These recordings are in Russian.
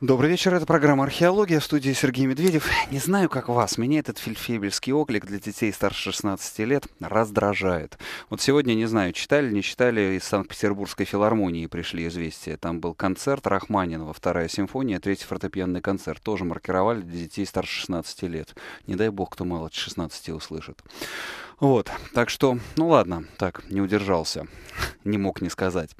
Добрый вечер, это программа «Археология» в студии Сергей Медведев. Не знаю, как вас, меня этот фельдфебельский оклик для детей старше 16 лет раздражает. Вот сегодня, не знаю, читали, не читали, из Санкт-Петербургской филармонии пришли известия. Там был концерт Рахманинова, вторая симфония, третий фортепианный концерт. Тоже маркировали для детей старше 16 лет. Не дай бог, кто мало 16 услышит. Вот, так что, ну ладно, так, не удержался, не мог не сказать.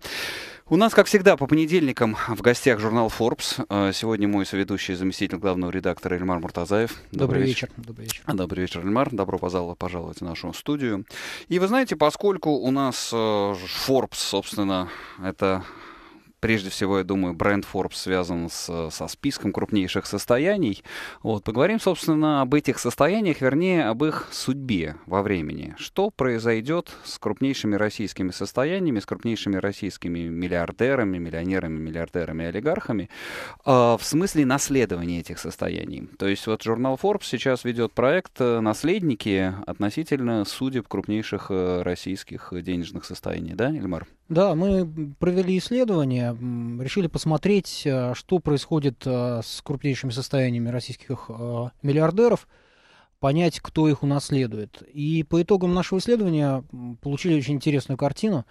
У нас, как всегда, по понедельникам в гостях журнал Forbes. Э, сегодня мой соведущий заместитель главного редактора Эльмар Муртазаев. Добрый, Добрый вечер. вечер. Добрый вечер. Добрый вечер, Эльмар. Добро пожаловать, пожаловать в нашу студию. И вы знаете, поскольку у нас э, Forbes, собственно, это Прежде всего, я думаю, бренд Forbes связан с, со списком крупнейших состояний. Вот, поговорим, собственно, об этих состояниях, вернее, об их судьбе во времени. Что произойдет с крупнейшими российскими состояниями, с крупнейшими российскими миллиардерами, миллионерами, миллиардерами, олигархами, э, в смысле наследования этих состояний. То есть вот журнал Forbes сейчас ведет проект э, «Наследники» относительно судеб крупнейших э, российских денежных состояний, да, Эльмар? Да, мы провели исследование, решили посмотреть, э, что происходит э, с крупнейшими состояниями российских э, миллиардеров, понять, кто их унаследует. И по итогам нашего исследования получили очень интересную картину.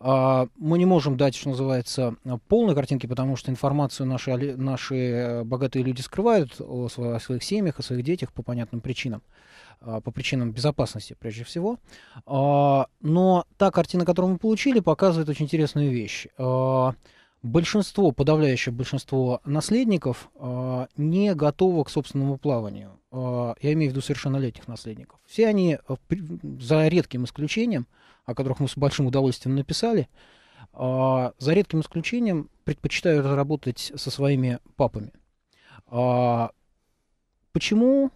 А, мы не можем дать, что называется, полной картинки, потому что информацию наши, наши богатые люди скрывают о своих семьях, о своих детях по понятным причинам. А, по причинам безопасности прежде всего. А, но та картина, которую мы получили, показывает очень интересную вещь. А, большинство, подавляющее большинство наследников не готово к собственному плаванию. Я имею в виду совершеннолетних наследников. Все они, за редким исключением, о которых мы с большим удовольствием написали, за редким исключением предпочитают работать со своими папами. Почему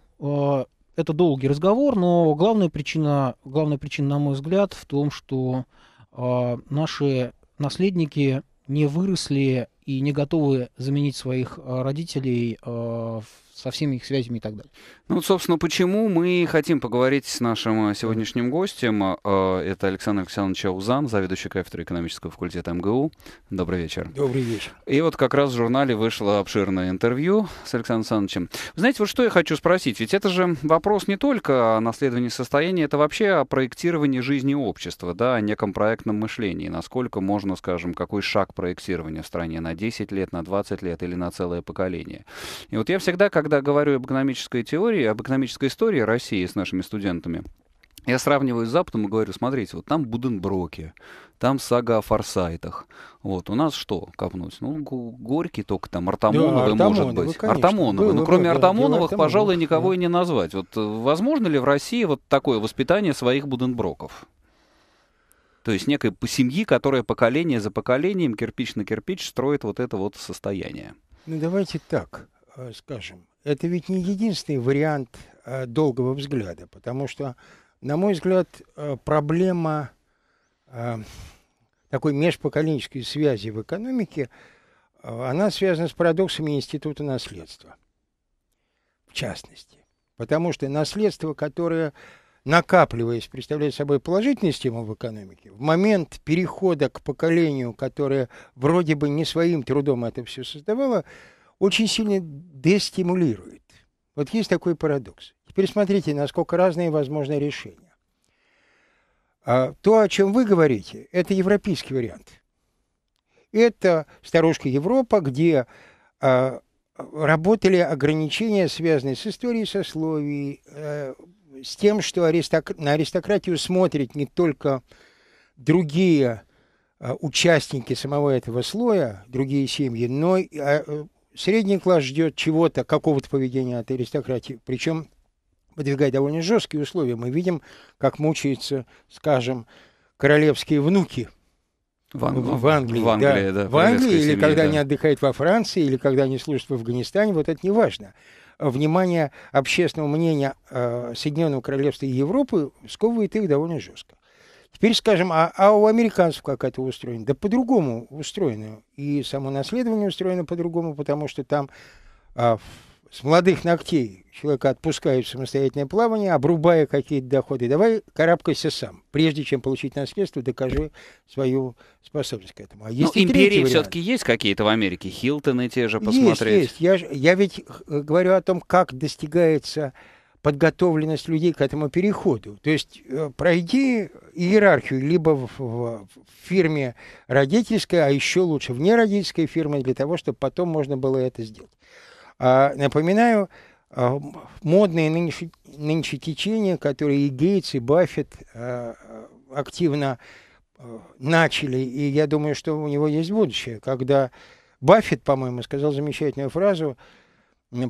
это долгий разговор, но главная причина, главная причина, на мой взгляд, в том, что э, наши наследники не выросли и не готовы заменить своих а, родителей э, со всеми их связями и так далее. Ну вот, собственно, почему мы хотим поговорить с нашим э, сегодняшним гостем. Э, это Александр Александрович Аузан, заведующий кафедрой экономического факультета МГУ. Добрый вечер. Добрый вечер. И вот как раз в журнале вышло обширное интервью с Александром Александровичем. Знаете, вот что я хочу спросить? Ведь это же вопрос не только о наследовании состояния, это вообще о проектировании жизни общества, да, о неком проектном мышлении. Насколько можно, скажем, какой шаг проектирования в стране на 10 лет, на 20 лет или на целое поколение. И вот я всегда, когда говорю об экономической теории, истории, об экономической истории России с нашими студентами, я сравниваю с Западом и говорю, смотрите, вот там Буденброки, там сага о форсайтах. Вот, у нас что копнуть? Ну, Горький только там, Артамоновы, да, может быть. Ну, конечно. Артамоновы. Было, ну, кроме было, Артамоновых, было, пожалуй, никого да. и не назвать. Вот э, возможно ли в России вот такое воспитание своих Буденброков? То есть некой семьи, которая поколение за поколением, кирпич на кирпич строит вот это вот состояние. Ну, давайте так э, скажем это ведь не единственный вариант э, долгого взгляда, потому что, на мой взгляд, э, проблема э, такой межпоколенческой связи в экономике, она связана с парадоксами института наследства, в частности. Потому что наследство, которое, накапливаясь, представляет собой положительный стимул в экономике, в момент перехода к поколению, которое вроде бы не своим трудом это все создавало, очень сильно дестимулирует. Вот есть такой парадокс. Теперь смотрите, насколько разные возможны решения. А то, о чем вы говорите, это европейский вариант. Это старушка Европа, где а, работали ограничения, связанные с историей сословий, а, э, с тем, что аристок... на аристократию смотрят не только другие а, участники самого этого слоя, другие семьи, но а, средний класс ждет чего-то, какого-то поведения от аристократии. Причем, выдвигая довольно жесткие условия, мы видим, как мучаются, скажем, королевские внуки в, Ан... в Англии, в Англии, да. Да, в Англии или когда да. они отдыхают во Франции, или когда они служат в Афганистане, вот это не важно. Внимание общественного мнения э, Соединенного Королевства и Европы сковывает их довольно жестко. Теперь скажем, а, а у американцев как это устроено? Да по-другому устроено. И само наследование устроено по-другому, потому что там а, с молодых ногтей человека отпускают самостоятельное плавание, обрубая какие-то доходы. Давай карабкайся сам. Прежде чем получить наследство, докажи свою способность к этому. А ну, есть ну, империи все-таки есть какие-то в Америке? Хилтоны те же посмотреть? Есть, есть. Я, я ведь э, говорю о том, как достигается подготовленность людей к этому переходу. То есть э, пройди иерархию либо в, в фирме родительской, а еще лучше в неродительской фирме для того, чтобы потом можно было это сделать. А, напоминаю, э, модные нынче, нынче течения, которые и Гейтс, и Баффет а, активно а, начали, и я думаю, что у него есть будущее, когда Баффет, по-моему, сказал замечательную фразу –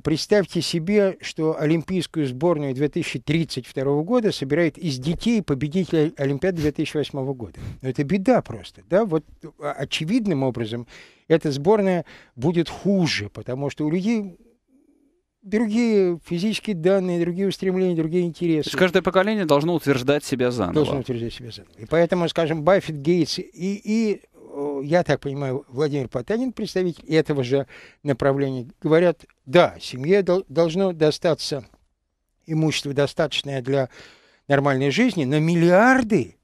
Представьте себе, что олимпийскую сборную 2032 года собирает из детей победителей Олимпиады 2008 года. Но ну, это беда просто. Да? Вот а, очевидным образом эта сборная будет хуже, потому что у людей другие физические данные, другие устремления, другие интересы. То есть каждое поколение должно утверждать себя заново. Должно утверждать себя заново. И поэтому, скажем, Баффет, Гейтс и, и Э, я так понимаю, Владимир Потанин, представитель этого же направления, говорят, да, семье дол должно достаться имущество достаточное для нормальной жизни, но миллиарды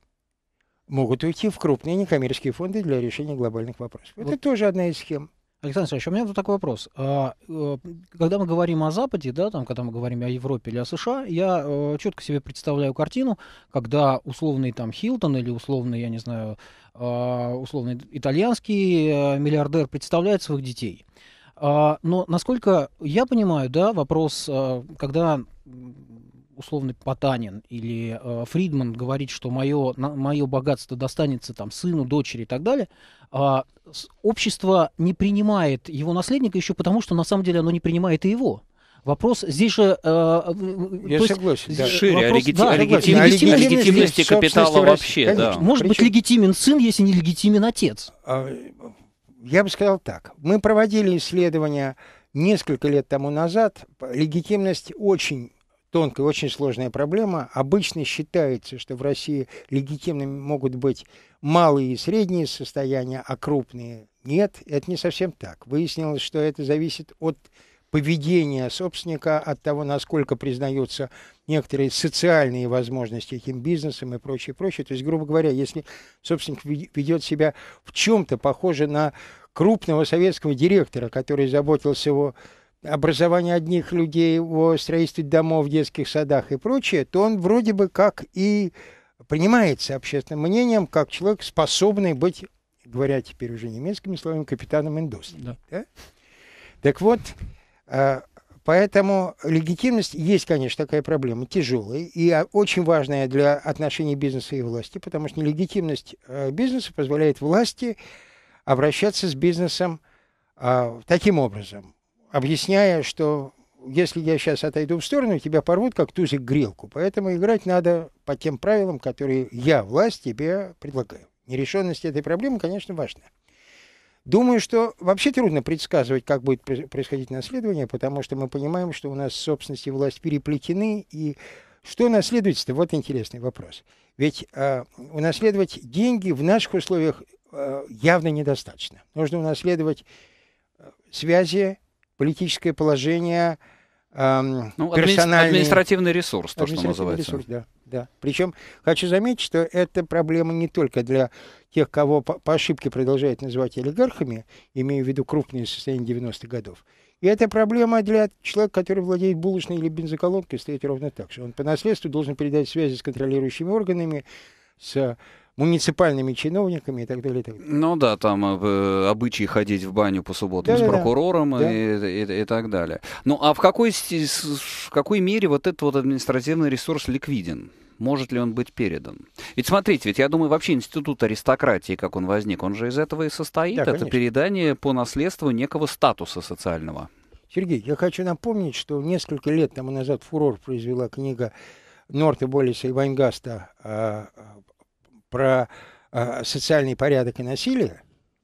могут уйти в крупные некоммерческие фонды для решения глобальных вопросов. Вот. Это тоже одна из схем. Александр Александрович, а у меня тут такой вопрос. А, э, когда мы говорим о Западе, да, там, когда мы говорим о Европе или о США, я э, четко себе представляю картину, когда условный там Хилтон или условный, я не знаю, а, условный итальянский э, миллиардер представляет своих детей. Но насколько я понимаю, да, вопрос, когда условный Потанин или э, Фридман говорит, что мое, на, мое богатство достанется там сыну, дочери и так далее, э, общество не принимает его наследника еще потому, что на самом деле оно не принимает и его. Вопрос здесь же... Э, э, э Я согласен. Есть, да. Шире, вопрос, оригити... да, оригити... легитимности капитала вообще. Конечно. Да. Может Причем... быть легитимен сын, если не легитимен отец? А, я бы сказал так. Мы проводили исследования несколько лет тому назад. Легитимность очень тонкая, очень сложная проблема. Обычно считается, что в России легитимными могут быть малые и средние состояния, а крупные нет. Это не совсем так. Выяснилось, что это зависит от поведения собственника, от того, насколько признаются некоторые социальные возможности этим бизнесом и прочее, прочее. То есть, грубо говоря, если собственник ведет себя в чем-то похоже на крупного советского директора, который заботился о образование одних людей, о строительстве домов, детских садах и прочее, то он вроде бы как и принимается общественным мнением как человек, способный быть, говоря теперь уже немецкими словами, капитаном индустрии. Да. Да? Так вот, э, поэтому легитимность есть, конечно, такая проблема, тяжелая и а, очень важная для отношений бизнеса и власти, потому что нелегитимность э, бизнеса позволяет власти обращаться с бизнесом а, таким образом – объясняя, что если я сейчас отойду в сторону, тебя порвут как тузик грелку. Поэтому играть надо по тем правилам, которые я, власть, тебе предлагаю. Нерешенность этой проблемы, конечно, важна. Думаю, что вообще трудно предсказывать, как будет происходить наследование, потому что мы понимаем, что у нас собственность и власть переплетены, и что наследуется-то? Вот интересный вопрос. Ведь э, унаследовать деньги в наших условиях э, явно недостаточно. Нужно унаследовать а, связи, политическое положение, эм, ну, персональный... Административный ресурс, то, административный что называется. Ресурс, да, да. Причем хочу заметить, что эта проблема не только для тех, кого по, ошибке продолжают называть олигархами, имею в виду крупные состояния 90-х годов, и эта проблема для человека, который владеет булочной или бензоколонкой, стоит ровно так же. Он по наследству должен передать связи с контролирующими органами, с муниципальными чиновниками и так далее. И так далее. Ну да, там э, обычаи ходить в баню по субботам да, с прокурором да. И, и, и так далее. Ну а в какой, в какой мере вот этот вот административный ресурс ликвиден? может ли он быть передан. Ведь смотрите, ведь я думаю, вообще институт аристократии, как он возник, он же из этого и состоит. Да, Это передание по наследству некого статуса социального. Сергей, я хочу напомнить, что несколько лет тому назад фурор произвела книга Норта Болиса и Вайнгаста а, про э, социальный порядок и насилие,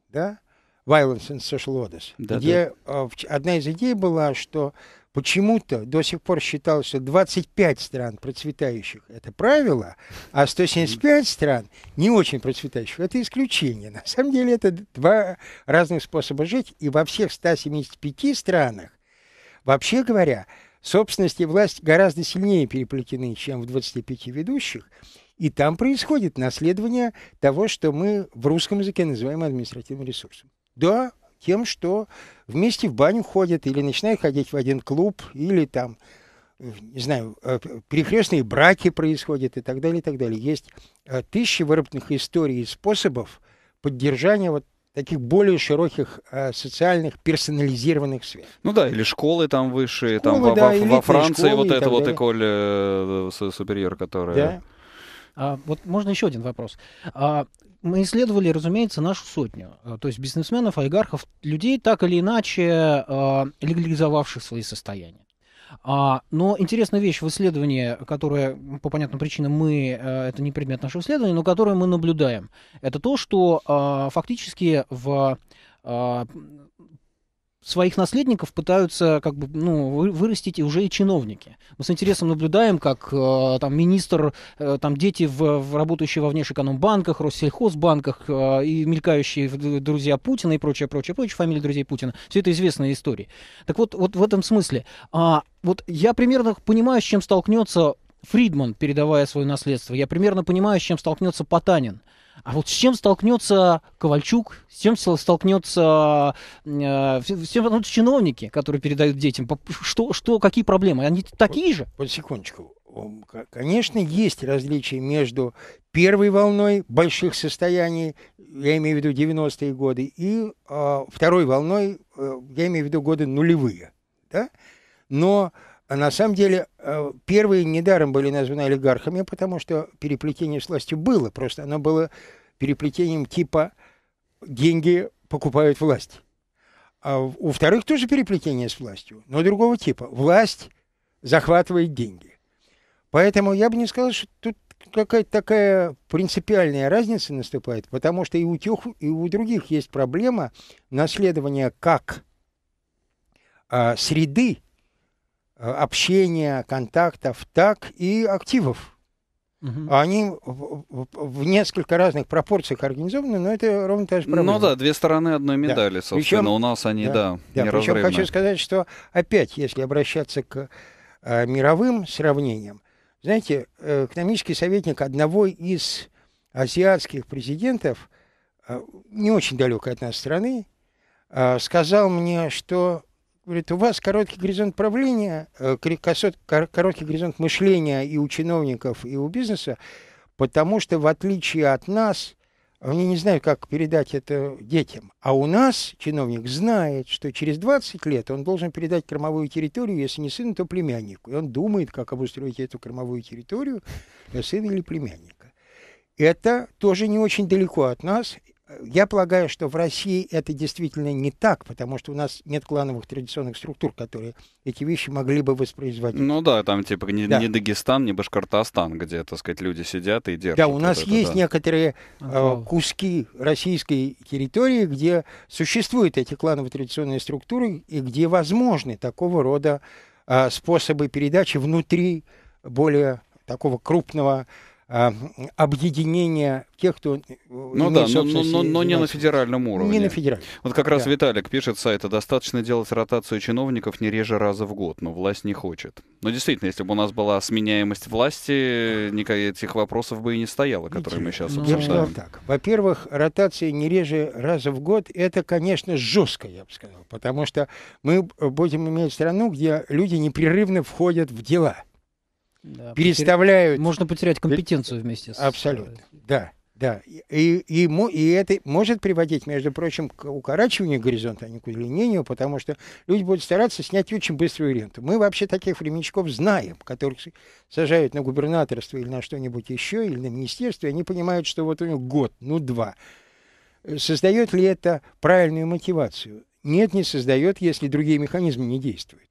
да, Violence and Social Orders, да, где да. Э, одна из идей была, что почему-то до сих пор считалось, что 25 стран процветающих – это правило, а 175 стран не очень процветающих – это исключение. На самом деле это два разных способа жить, и во всех 175 странах, вообще говоря, собственность и власть гораздо сильнее переплетены, чем в 25 ведущих – и там происходит наследование того, что мы в русском языке называем административным ресурсом. Да, тем, что вместе в баню ходят или начинают ходить в один клуб, или там, э, не знаю, э, перекрестные браки происходят и так далее, и так далее. Есть э, тысячи выработанных историй и способов поддержания вот таких более широких э, социальных персонализированных связей. Ну да, или школы там высшие, школы, там да, во, во Франции вот это вот далее. эколь э, суперьер, которая... Да. А, вот можно еще один вопрос. А, мы исследовали, разумеется, нашу сотню, а, то есть бизнесменов, олигархов, людей, так или иначе а, легализовавших свои состояния. А, но интересная вещь в исследовании, которое по понятным причинам мы, а, это не предмет нашего исследования, но которое мы наблюдаем, это то, что а, фактически в а, своих наследников пытаются как бы, ну, вырастить и уже и чиновники. Мы с интересом наблюдаем, как э, там министр, э, там дети, в, в работающие во внешэкономбанках, Россельхозбанках э, и мелькающие э, друзья Путина и прочее, прочее, прочее, фамилии друзей Путина. Все это известная история. Так вот, вот в этом смысле. А, вот я примерно понимаю, с чем столкнется Фридман, передавая свое наследство. Я примерно понимаю, с чем столкнется Потанин. А вот с чем столкнется Ковальчук, с чем столкнется э, все, ну, чиновники, которые передают детям? Что, что, какие проблемы? Они такие же? Вот, вот секундочку. Конечно, есть различия между первой волной больших состояний, я имею в виду 90-е годы, и э, второй волной, э, я имею в виду годы нулевые. Да? Но а на самом деле, э, первые недаром были названы олигархами, потому что переплетение с властью было. Просто оно было переплетением типа «деньги покупают власть». А у вторых тоже переплетение с властью, но другого типа. Власть захватывает деньги. Поэтому я бы не сказал, что тут какая-то такая принципиальная разница наступает, потому что и у тех, и у других есть проблема наследования как а, среды, Э, общения, контактов, так и активов. Угу. Они в, в несколько разных пропорциях организованы, но это ровно та же ну проблема. Ну да, две стороны одной медали, да. собственно. Причем, у нас они, да, да, да Причем хочу сказать, что опять, если обращаться к э, мировым сравнениям, знаете, э, экономический советник одного из азиатских президентов, э, не очень далекой от нас страны, э, сказал мне, что говорит, у вас короткий горизонт правления, э, короткий горизонт мышления и у чиновников, и у бизнеса, потому что в отличие от нас, они не знают, как передать это детям. А у нас чиновник знает, что через 20 лет он должен передать кормовую территорию, если не сыну, то племяннику. И он думает, как обустроить эту кормовую территорию для сына или племянника. Это тоже не очень далеко от нас, я полагаю, что в России это действительно не так, потому что у нас нет клановых традиционных структур, которые эти вещи могли бы воспроизводить. Ну да, там типа не, да. не Дагестан, не Башкортостан, где, так сказать, люди сидят и держат. Да, у нас это, есть да. некоторые э, куски российской территории, где существуют эти клановые традиционные структуры и где возможны такого рода э, способы передачи внутри более такого крупного а, объединение тех, кто ну да, но, но, но, но не на федеральном уровне. Не на федеральном. Вот как раз да. Виталик пишет сайта, достаточно делать ротацию чиновников не реже раза в год, но власть не хочет. Но действительно, если бы у нас была сменяемость власти, никаких вопросов бы и не стояло, которые Видите, мы сейчас обсуждаем. Ну, я бы сказал так. Во-первых, ротация не реже раза в год, это, конечно, жестко, я бы сказал, потому что мы будем иметь страну, где люди непрерывно входят в дела да, переставляют... Потер... Можно потерять компетенцию вместе с... Абсолютно, да. Да, и, и, и это может приводить, между прочим, к укорачиванию горизонта, а не к удлинению, потому что люди будут стараться снять очень быструю ренту. Мы вообще таких временщиков знаем, которых сажают на губернаторство или на что-нибудь еще, или на министерство, и они понимают, что вот у них год, ну два. Создает ли это правильную мотивацию? Нет, не создает, если другие механизмы не действуют.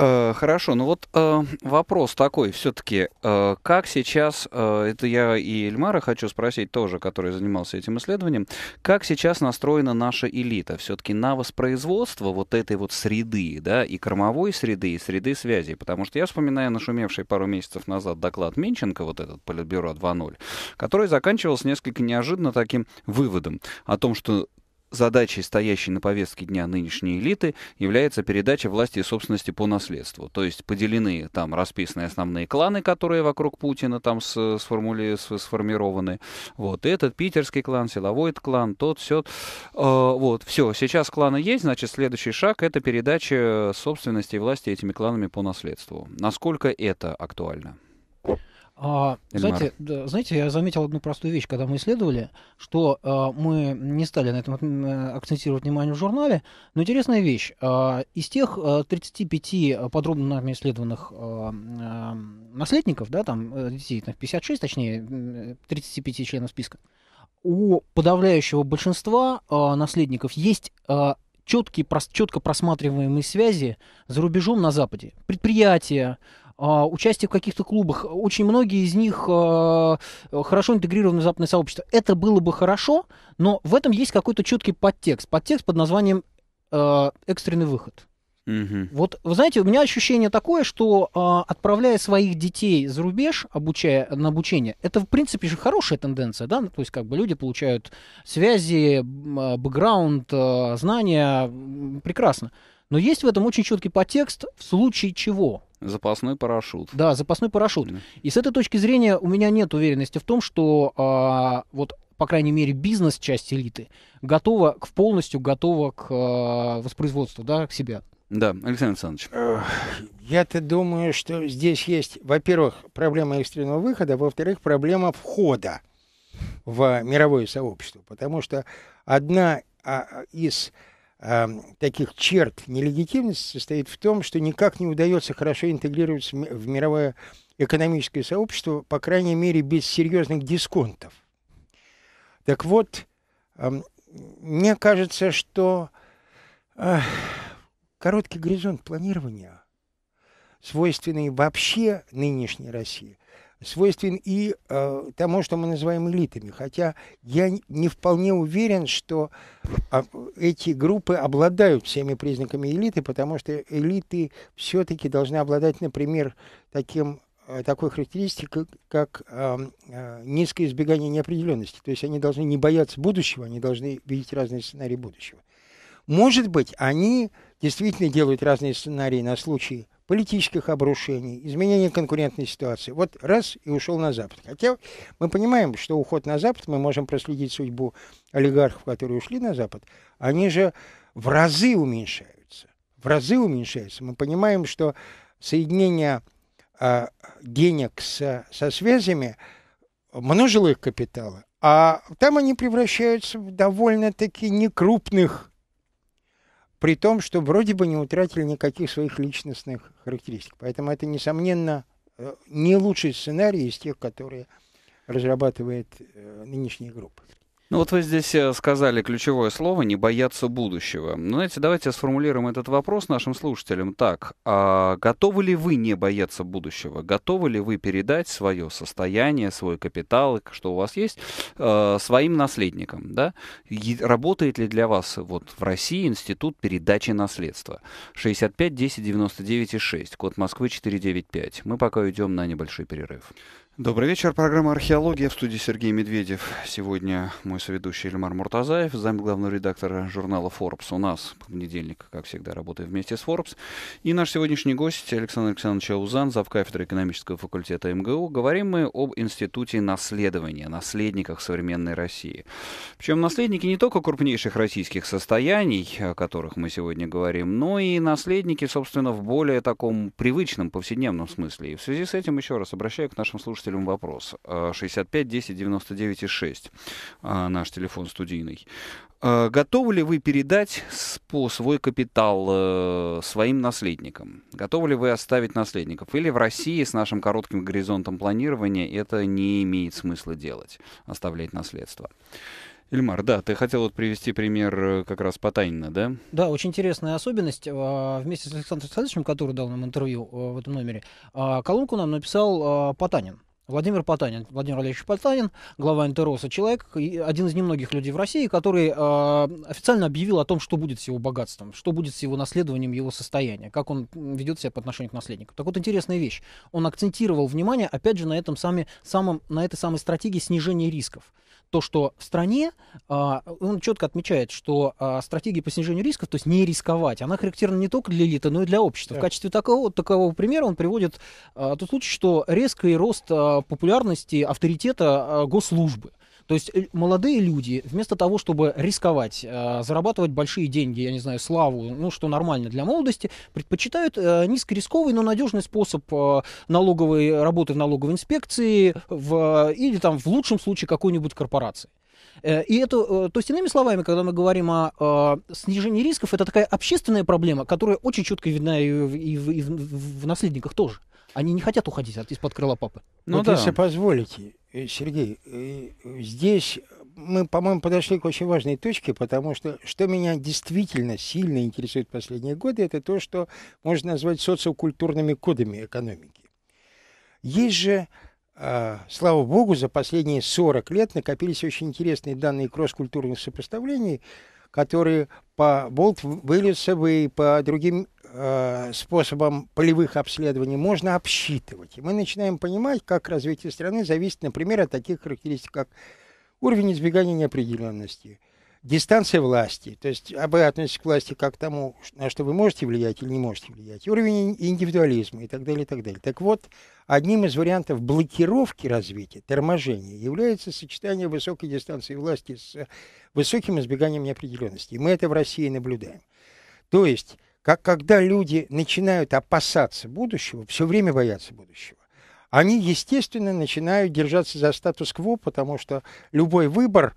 Э, хорошо, ну вот э, вопрос такой все-таки, э, как сейчас, э, это я и Эльмара хочу спросить тоже, который занимался этим исследованием, как сейчас настроена наша элита все-таки на воспроизводство вот этой вот среды, да, и кормовой среды, и среды связи, потому что я вспоминаю нашумевший пару месяцев назад доклад Менченко вот этот Политбюро 2.0, который заканчивался несколько неожиданно таким выводом о том, что задачей, стоящей на повестке дня нынешней элиты, является передача власти и собственности по наследству. То есть поделены там расписаны основные кланы, которые вокруг Путина там сформули, сформированы. Вот этот питерский клан, силовой клан, тот, все. А, вот, все, сейчас кланы есть, значит, следующий шаг — это передача собственности и власти этими кланами по наследству. Насколько это актуально? А, знаете, да, знаете, я заметил одну простую вещь, когда мы исследовали, что а, мы не стали на этом э, акцентировать внимание в журнале, но интересная вещь. А, из тех э, а, 35 подробно нами исследованных а, а наследников, да, там э, детей, там, 56, точнее, 35 членов списка, у подавляющего большинства а, наследников есть а, четкие, прос, четко просматриваемые связи за рубежом на Западе. Предприятия, а, участие в каких-то клубах. Очень многие из них а, хорошо интегрированы в западное сообщество. Это было бы хорошо, но в этом есть какой-то четкий подтекст. Подтекст под названием а, экстренный выход. Вот, вы знаете, у меня ощущение такое, что э, отправляя своих детей за рубеж, обучая на обучение, это в принципе же хорошая тенденция, да, ну, то есть как бы люди получают связи, бэкграунд, э, знания, прекрасно. Но есть в этом очень четкий подтекст в случае чего. Запасной парашют. Да, запасной парашют. Да. И с этой точки зрения у меня нет уверенности в том, что а, вот по крайней мере, бизнес-часть элиты готова к полностью готова к э, воспроизводству, да, к себе. Да, Александр Александрович. Я-то думаю, что здесь есть, во-первых, проблема экстренного выхода, во-вторых, проблема входа в мировое сообщество, потому что одна а, из Эм, таких черт нелегитимности состоит в том, что никак не удается хорошо интегрироваться в мировое экономическое сообщество, по крайней мере, без серьезных дисконтов. Так вот, эм, мне кажется, что короткий горизонт планирования, свойственный вообще нынешней России – свойствен и э, тому, что мы называем элитами. Хотя я не вполне уверен, что а, эти группы обладают всеми признаками элиты, потому что элиты все-таки должны обладать, например, таким э, такой характеристикой, как э, э, низкое избегание неопределенности. То есть они должны не бояться будущего, они должны видеть разные сценарии будущего. Может быть, они действительно делают разные сценарии на случай политических обрушений, изменения конкурентной ситуации. Вот раз и ушел на Запад. Хотя мы понимаем, что уход на Запад, мы можем проследить судьбу олигархов, которые ушли на Запад, они же в разы уменьшаются. В разы уменьшаются. Мы понимаем, что соединение э, денег со, со связями множило их капиталы, а там они превращаются в довольно-таки некрупных при том, что вроде бы не утратили никаких своих личностных характеристик. Поэтому это, несомненно, э, не лучший сценарий из тех, которые разрабатывает э, нынешняя группа. Ну вот вы здесь э, сказали ключевое слово «не бояться будущего». Ну, знаете, давайте сформулируем этот вопрос нашим слушателям так. А готовы ли вы не бояться будущего? Готовы ли вы передать свое состояние, свой капитал, что у вас есть, э, своим наследникам? Да? И работает ли для вас вот в России институт передачи наследства? 65 10 99 6, код Москвы 495. Мы пока идем на небольшой перерыв. Добрый вечер. Программа «Археология» в студии Сергей Медведев. Сегодня мой соведущий Эльмар Муртазаев, зам главного редактора журнала Forbes. У нас понедельник, как всегда, работаем вместе с Forbes. И наш сегодняшний гость Александр Александрович Аузан, зав. кафедры экономического факультета МГУ. Говорим мы об институте наследования, наследниках современной России. Причем наследники не только крупнейших российских состояний, о которых мы сегодня говорим, но и наследники, собственно, в более таком привычном повседневном смысле. И в связи с этим еще раз обращаю к нашим слушателям слушателям вопрос. 65 10 99 и 6. А, наш телефон студийный. А, готовы ли вы передать по свой капитал э, своим наследникам? Готовы ли вы оставить наследников? Или в России с нашим коротким горизонтом планирования это не имеет смысла делать, оставлять наследство? Ильмар, да, ты хотел вот привести пример э, как раз Потанина, да? Да, очень интересная особенность. А, вместе с Александром Александровичем, который дал нам интервью э, в этом номере, колонку нам написал Потанин. Владимир Потанин, Владимир Олегович Потанин, глава Интероса, человек, один из немногих людей в России, который э, официально объявил о том, что будет с его богатством, что будет с его наследованием его состояния, как он ведет себя по отношению к наследнику. Так вот, интересная вещь. Он акцентировал внимание, опять же, на, этом сами, самом, на этой самой стратегии снижения рисков. То, что в стране, э, он четко отмечает, что э, стратегия по снижению рисков, то есть не рисковать, она характерна не только для элиты, но и для общества. В качестве такого, такового примера он приводит э, тот случай, что резкий рост э, популярности, авторитета а, госслужбы. То есть э, молодые люди, вместо того, чтобы рисковать, а, зарабатывать большие деньги, я не знаю, славу, ну, что нормально для молодости, предпочитают э, низкорисковый, но надежный способ а, налоговой работы в налоговой инспекции в, или там в лучшем случае какой-нибудь корпорации. Э, и это, то есть, иными словами, когда мы говорим о, о снижении рисков, это такая общественная проблема, которая очень четко видна и в, и в, и в наследниках тоже. Они не хотят уходить из-под крыла папы. Ну, вот да. если позволите, э, Сергей, э, здесь мы, по-моему, подошли к очень важной точке, потому что что меня действительно сильно интересует в последние годы, это то, что можно назвать социокультурными кодами экономики. Есть же, а, слава богу, за последние 40 лет накопились очень интересные данные кросс-культурных сопоставлений, которые по Болт Виллисову по другим э, способом полевых обследований можно обсчитывать. И мы начинаем понимать, как развитие страны зависит, например, от таких характеристик, как уровень избегания неопределенности, дистанция власти, то есть а вы относитесь к власти как к тому, на что вы можете влиять или не можете влиять, уровень индивидуализма и так далее, и так далее. Так вот, одним из вариантов блокировки развития, торможения, является сочетание высокой дистанции власти с высоким избеганием неопределенности. И мы это в России наблюдаем. То есть как когда люди начинают опасаться будущего, все время боятся будущего, они, естественно, начинают держаться за статус-кво, потому что любой выбор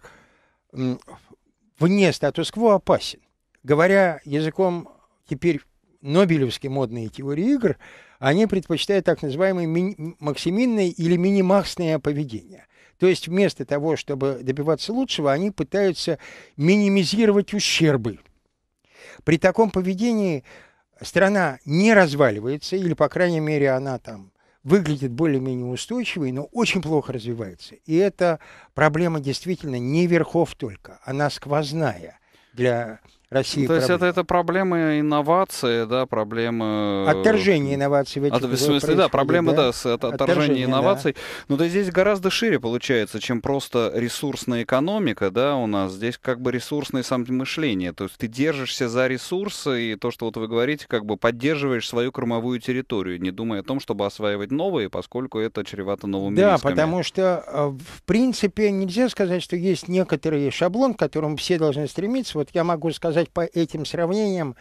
вне статус-кво опасен. Говоря языком теперь нобелевские модные теории игр, они предпочитают так называемое ми- максиминные или минимаксное поведение. То есть вместо того, чтобы добиваться лучшего, они пытаются минимизировать ущербы – при таком поведении страна не разваливается, или, по крайней мере, она там выглядит более-менее устойчивой, но очень плохо развивается. И эта проблема действительно не верхов только, она сквозная для России. Ну, то есть это, это проблемы инновации, да, проблемы э, Отторжение инноваций в От, В смысле, да, проблема, да, да с от, отторжения, отторжение, инноваций. Да. Ну, Но то здесь гораздо шире получается, чем просто ресурсная экономика, да, у нас. Здесь как бы ресурсное самомышление. То есть ты держишься за ресурсы, и то, что вот вы говорите, как бы поддерживаешь свою кормовую территорию, не думая о том, чтобы осваивать новые, поскольку это чревато новыми Да, рисками. потому что, э, в принципе, нельзя сказать, что есть некоторый шаблон, к которому все должны стремиться. Вот я могу сказать, сказать по этим сравнениям,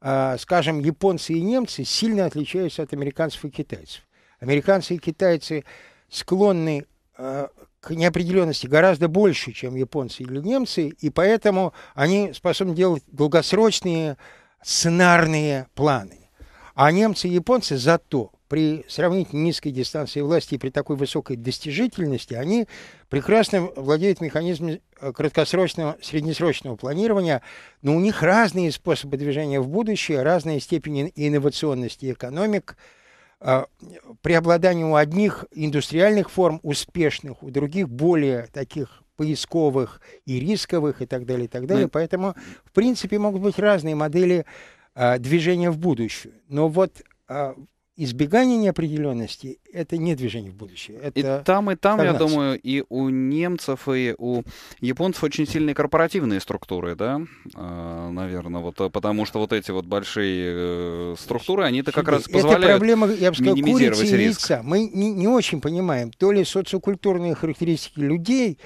а, скажем, японцы и немцы сильно отличаются от американцев и китайцев. Американцы и китайцы склонны а, к неопределенности гораздо больше, чем японцы или немцы, и поэтому они способны делать долгосрочные сценарные планы. А немцы и японцы зато при сравнительно низкой дистанции власти и при такой высокой достижительности, они прекрасно владеют механизмами э, краткосрочного, среднесрочного планирования, но у них разные способы движения в будущее, разные степени инновационности экономик, э, преобладание у одних индустриальных форм успешных, у других более таких поисковых и рисковых и так далее, и так далее. Ну Поэтому, в принципе, могут быть разные модели э, движения в будущее. Но вот избегание неопределенности – это не движение в будущее. Это и там, и там, стагнация. я думаю, и у немцев, и у японцев очень сильные корпоративные структуры, да, а, наверное, вот, потому что вот эти вот большие э, структуры, они-то как раз позволяют Это проблема, я бы сказал, курицы и яйца. Мы не, не очень понимаем, то ли социокультурные характеристики людей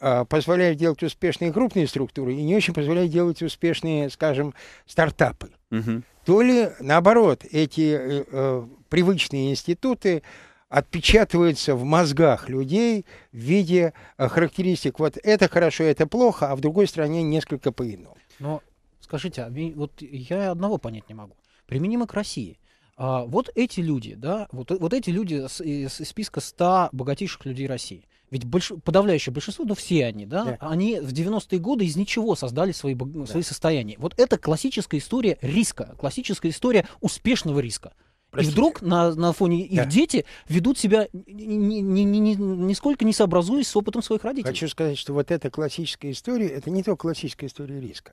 а, – позволяют делать успешные крупные структуры и не очень позволяют делать успешные, скажем, стартапы. Угу то ли наоборот эти э, э, привычные институты отпечатываются в мозгах людей в виде э, характеристик. Вот это хорошо, это плохо, а в другой стране несколько по-иному. Но скажите, а вот я одного понять не могу. Применимо к России. А, вот эти люди, да, вот, вот эти люди из, из списка 100 богатейших людей России – ведь больш... подавляющее большинство, ну все они, да, да. они в 90-е годы из ничего создали свои, б... да. свои состояния. Вот это классическая история риска, классическая история успешного риска. Простите. И вдруг на, на фоне их да. дети ведут себя ни, ни, ни, ни, нисколько не сообразуясь с опытом своих родителей. Хочу сказать, что вот эта классическая история, это не только классическая история риска.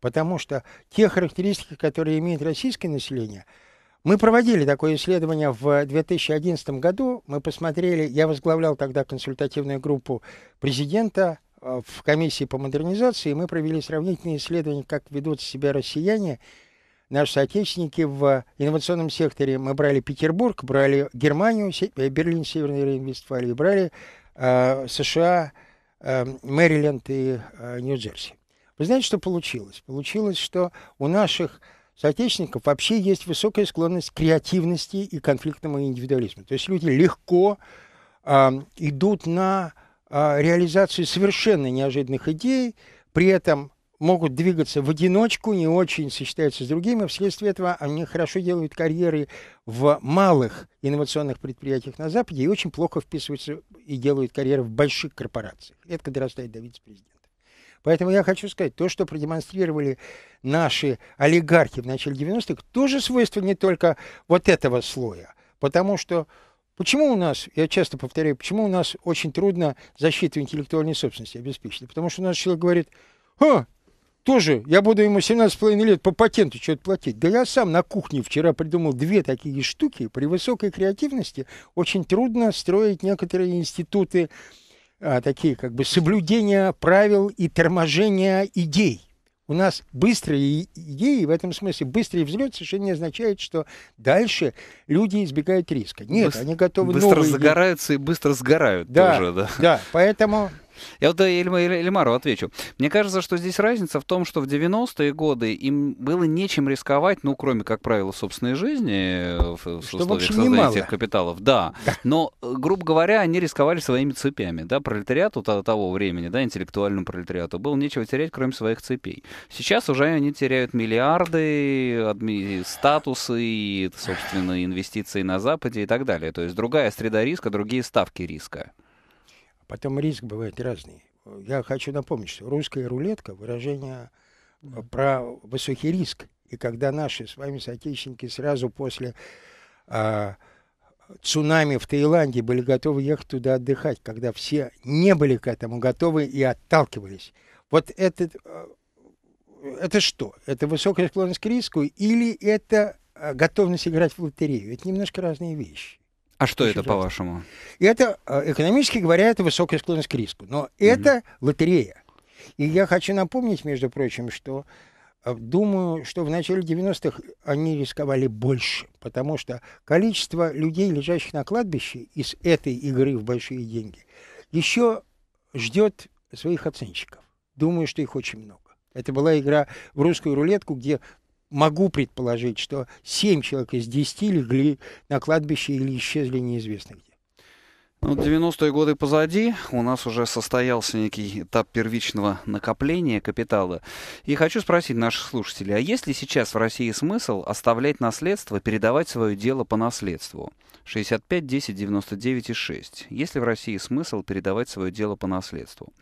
Потому что те характеристики, которые имеет российское население – мы проводили такое исследование в 2011 году. Мы посмотрели, я возглавлял тогда консультативную группу президента э, в комиссии по модернизации, мы провели сравнительные исследования, как ведут себя россияне, наши соотечественники в инновационном секторе. Мы брали Петербург, брали Германию, э, Берлин, Северный Рейн-Вестфалию, брали э, США, э, Мэриленд и э, Нью-Джерси. Вы знаете, что получилось? Получилось, что у наших соотечественников вообще есть высокая склонность к креативности и конфликтному индивидуализму. То есть люди легко э, идут на э, реализацию совершенно неожиданных идей, при этом могут двигаться в одиночку, не очень сочетаются с другими. Вследствие этого они хорошо делают карьеры в малых инновационных предприятиях на Западе и очень плохо вписываются и делают карьеры в больших корпорациях. Это когда дорастает до вице-президента. Поэтому я хочу сказать, то, что продемонстрировали наши олигархи в начале 90-х, тоже свойство не только вот этого слоя. Потому что Почему у нас, я часто повторяю, почему у нас очень трудно защиту интеллектуальной собственности обеспечить? Потому что у нас человек говорит, а, тоже, я буду ему 17,5 лет по патенту что-то платить. Да я сам на кухне вчера придумал две такие штуки. При высокой креативности очень трудно строить некоторые институты а, такие как бы соблюдения правил и торможения идей. У нас быстрые идеи, в этом смысле быстрый взлет совершенно не означает, что дальше люди избегают риска. Нет, Быс- они готовы быстро загораются идеи. и быстро сгорают да, тоже, да. Да, поэтому я вот Эльмару отвечу. Мне кажется, что здесь разница в том, что в 90-е годы им было нечем рисковать, ну, кроме, как правило, собственной жизни э, в, что, условиях в создания тех капиталов. Да. да. Но, э, грубо говоря, они рисковали своими цепями. Да, пролетариату того времени, да, интеллектуальному пролетариату, было нечего терять, кроме своих цепей. Сейчас уже они теряют миллиарды, адми... статусы, и, собственно, инвестиции на Западе и так далее. То есть другая среда риска, другие ставки риска. Потом риск бывает разный. Я хочу напомнить, что русская рулетка – выражение mm про высокий риск. И когда наши с вами соотечественники сразу после а, цунами в Таиланде были готовы ехать туда отдыхать, когда все не были к этому готовы и отталкивались. Вот этот, э, это что? Это высокая склонность к риску или это э, готовность играть в лотерею? Это немножко разные вещи. А что это, по-вашему? Это, э, экономически говоря, это высокая склонность к риску. Но mm это лотерея. И я хочу напомнить, между прочим, что э, думаю, что в начале 90-х они рисковали больше, потому что количество людей, лежащих на кладбище из этой игры в большие деньги, еще ждет своих оценщиков. Думаю, что их очень много. Это была игра в русскую рулетку, где могу предположить, что 7 человек из 10 легли на кладбище или исчезли неизвестно где. 90-е ну, годы позади, у нас уже состоялся некий этап первичного накопления капитала. И хочу спросить наших слушателей, а есть ли сейчас в России смысл оставлять наследство, передавать свое дело по наследству? 65 10 99 и 6, ли в России смысл передавать свое дело по наследству.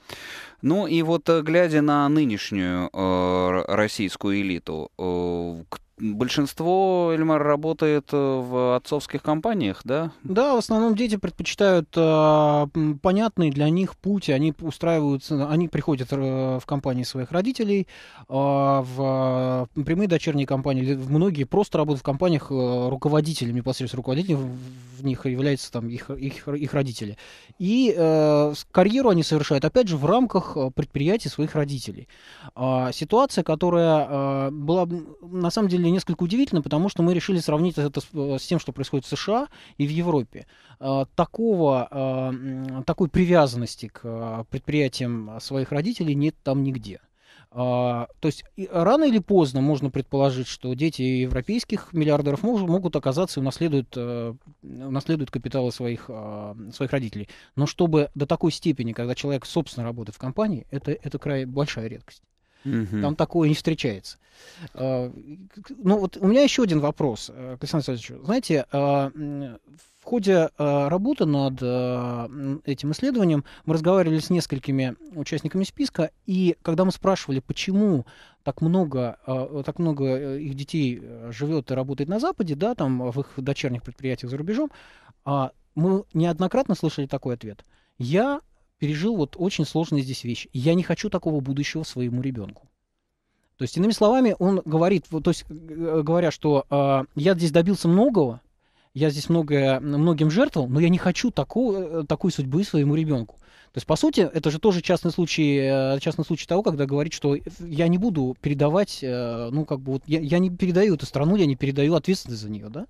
Ну и вот э, глядя на нынешнюю э, российскую элиту, э, большинство, Эльмар, работает э, в отцовских компаниях, да? Да, в основном дети предпочитают э, понятный для них путь. Они устраиваются, они приходят э, в компании своих родителей, э, в прямые дочерние компании. Многие просто работают в компаниях э, руководителями, непосредственно руководителями в них являются там их, их, их родители. И э, карьеру они совершают, опять же, в рамках э, предприятий своих родителей. Э, ситуация, которая э, была на самом деле деле несколько удивительно, потому что мы решили сравнить это с, э, тем, что происходит в США и в Европе. А, такого, а, такой привязанности к а, предприятиям своих родителей нет там нигде. То есть рано или поздно можно предположить, что дети европейских миллиардеров могут, могут оказаться и унаследуют, э, унаследуют капиталы своих, своих родителей. Но чтобы до такой степени, когда человек собственно работает в компании, это, это край большая редкость. Угу. Там такое не встречается. А, ну вот у меня еще один вопрос, Александр э, Александрович. Знаете, а, в ходе а, работы над этим исследованием мы разговаривали с несколькими участниками списка, и когда мы спрашивали, почему так много, так много э, их детей э, живет и работает на Западе, да, там в их дочерних предприятиях за рубежом, мы неоднократно слышали такой ответ. Я пережил вот очень сложные здесь вещи. Я не хочу такого будущего своему ребенку. То есть, иными словами, он говорит, то есть, говоря, что э, я здесь добился многого, я здесь многое, многим жертвовал, но я не хочу такого, э, такой судьбы своему ребенку. То есть, по сути, это же тоже частный случай, э, частный случай того, когда говорит, что я не буду передавать, э, ну, как бы, вот, я, я не передаю эту страну, я не передаю ответственность за нее, да?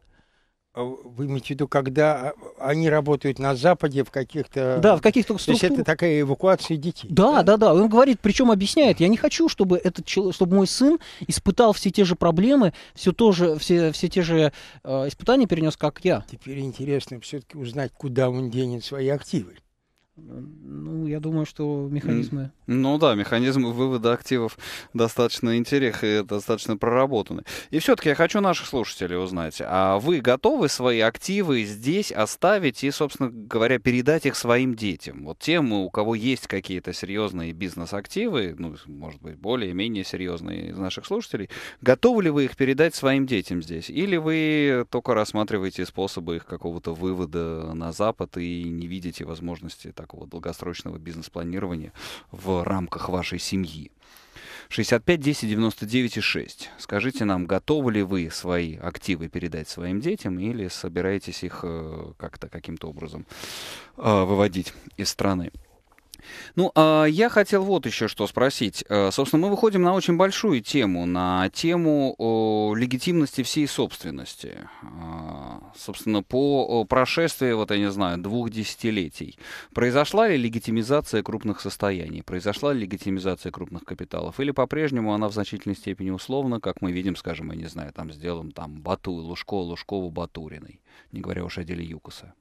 А вы имеете в виду, когда а, они работают на Западе в каких-то... Да, в каких-то То То есть это такая эвакуация детей. Да, да, да, да. Он говорит, причем объясняет, я не хочу, чтобы, этот, чтобы мой сын испытал все те же проблемы, все, то же, все, все те же э, испытания перенес, как я. Теперь интересно все-таки узнать, куда он денет свои активы. Ну, я думаю, что механизмы... Ну да, механизмы вывода активов достаточно интересны, достаточно проработаны. И все-таки я хочу наших слушателей узнать, а вы готовы свои активы здесь оставить и, собственно говоря, передать их своим детям? Вот тем, у кого есть какие-то серьезные бизнес-активы, ну, может быть, более-менее серьезные из наших слушателей, готовы ли вы их передать своим детям здесь? Или вы только рассматриваете способы их какого-то вывода на Запад и не видите возможности так такого долгосрочного бизнес-планирования в рамках вашей семьи. 65 10 99 и 6. Скажите нам, готовы ли вы свои активы передать своим детям или собираетесь их э, как-то каким-то образом э, выводить из страны? Ну, а я хотел вот еще что спросить. Э, собственно, мы выходим на очень большую тему, на тему легитимности всей собственности. А, собственно, по прошествии, вот я не знаю, двух десятилетий. Произошла ли легитимизация крупных состояний? Произошла ли легитимизация крупных капиталов? Или по-прежнему она в значительной степени условна, как мы видим, скажем, я не знаю, там сделаем там Бату, Лужко, Лужкову, Батуриной, не говоря уж о деле Юкоса?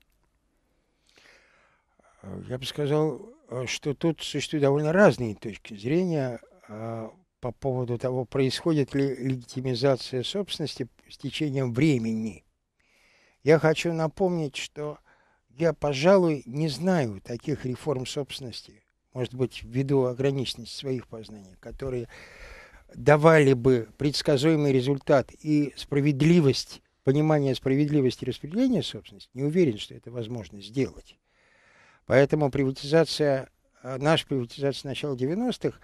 Э, я бы сказал, э, что тут существуют довольно разные точки зрения а, по поводу того, происходит ли легитимизация собственности с течением времени. Я хочу напомнить, что я, пожалуй, не знаю таких реформ собственности, может быть, ввиду ограниченности своих познаний, которые давали бы предсказуемый результат и справедливость, понимание справедливости распределения собственности, не уверен, что это возможно сделать. Поэтому приватизация, э, наша приватизация начала 90-х,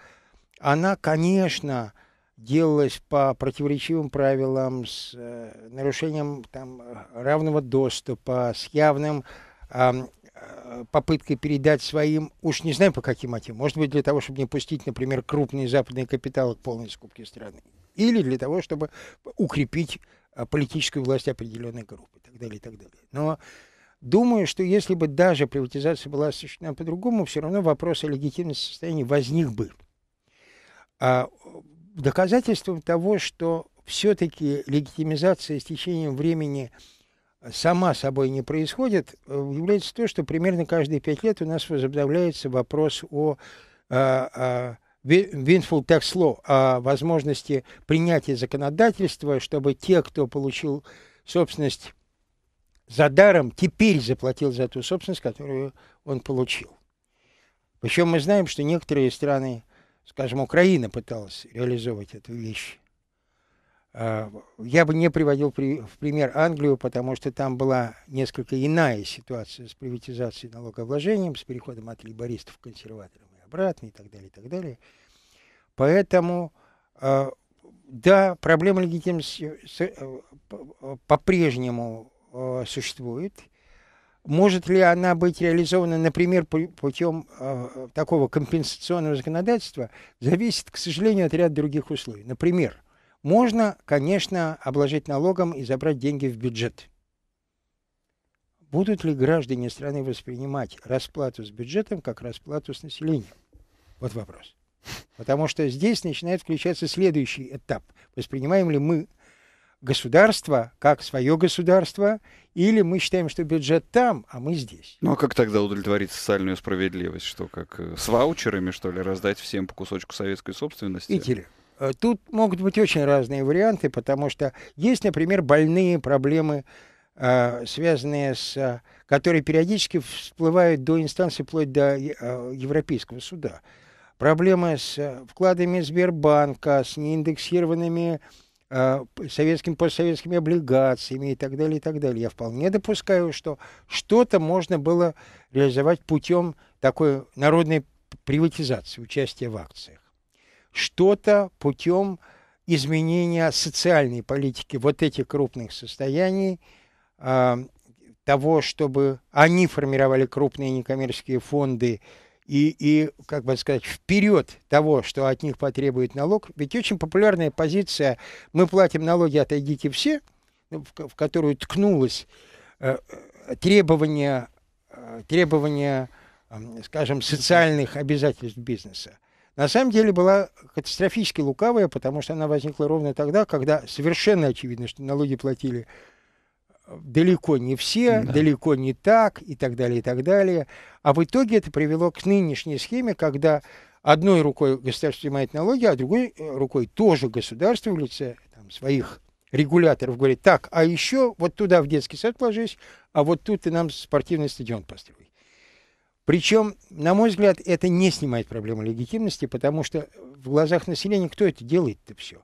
она, конечно, делалась по противоречивым правилам, с э, нарушением там, э, равного доступа, с явным э, попыткой передать своим, уж не знаю по каким мотивам, может быть, для того, чтобы не пустить, например, крупные западные капиталы к полной скупке страны, или для того, чтобы укрепить э, политическую власть определенной группы, и так далее, и так далее. Но Думаю, что если бы даже приватизация была осуществлена по-другому, все равно вопрос о легитимном состоянии возник бы. А э, доказательством того, что все-таки легитимизация с течением времени э, сама собой не происходит, э, является то, что примерно каждые пять лет у нас возобновляется вопрос о, о, о Windfall Tax Law, о возможности принятия законодательства, чтобы те, кто получил собственность за даром теперь заплатил за ту собственность, которую он получил. Причем мы знаем, что некоторые страны, скажем, Украина пыталась реализовывать эту вещь. А, я бы не приводил в пример Англию, потому что там была несколько иная ситуация с приватизацией налогообложением, с переходом от либористов к консерваторам и обратно, и так далее, и так далее. Поэтому, а, да, проблема легитимности э, по-прежнему Э, существует. Может ли она быть реализована, например, путем э, такого компенсационного законодательства, зависит, к сожалению, от ряда других условий. Например, можно, конечно, обложить налогом и забрать деньги в бюджет. Будут ли граждане страны воспринимать расплату с бюджетом как расплату с населением? Вот вопрос. Потому что здесь начинает включаться следующий этап. Воспринимаем ли мы государство как свое государство, или мы считаем, что бюджет там, а мы здесь. Ну а как тогда удовлетворить социальную справедливость? Что, как э, с ваучерами, что ли, раздать всем по кусочку советской собственности? Видите э, Тут могут быть очень разные варианты, потому что есть, например, больные проблемы, э, связанные с... которые периодически всплывают до инстанции, вплоть до Европейского суда. Проблемы с вкладами Сбербанка, с неиндексированными а, советскими, постсоветскими облигациями и так далее, и так далее. Я вполне допускаю, что что-то можно было реализовать путем такой народной приватизации, участия в акциях. Что-то путем изменения социальной политики вот этих крупных состояний, а, того, чтобы они формировали крупные некоммерческие фонды, и, и, как бы сказать, вперед того, что от них потребует налог. Ведь очень популярная позиция «мы платим налоги, отойдите все», ну, в, в которую ткнулось э, э требование, э, требование э, скажем, социальных обязательств бизнеса. На самом деле была катастрофически лукавая, потому что она возникла ровно тогда, когда совершенно очевидно, что налоги платили далеко не все, да. далеко не так и так далее, и так далее. А в итоге это привело к нынешней схеме, когда одной рукой государство снимает налоги, а другой э, рукой тоже государство в лице там, своих регуляторов говорит, так, а еще вот туда в детский сад положись а вот тут ты нам спортивный стадион построй. Причем, на мой взгляд, это не снимает проблему легитимности, потому что в глазах населения кто это делает-то все?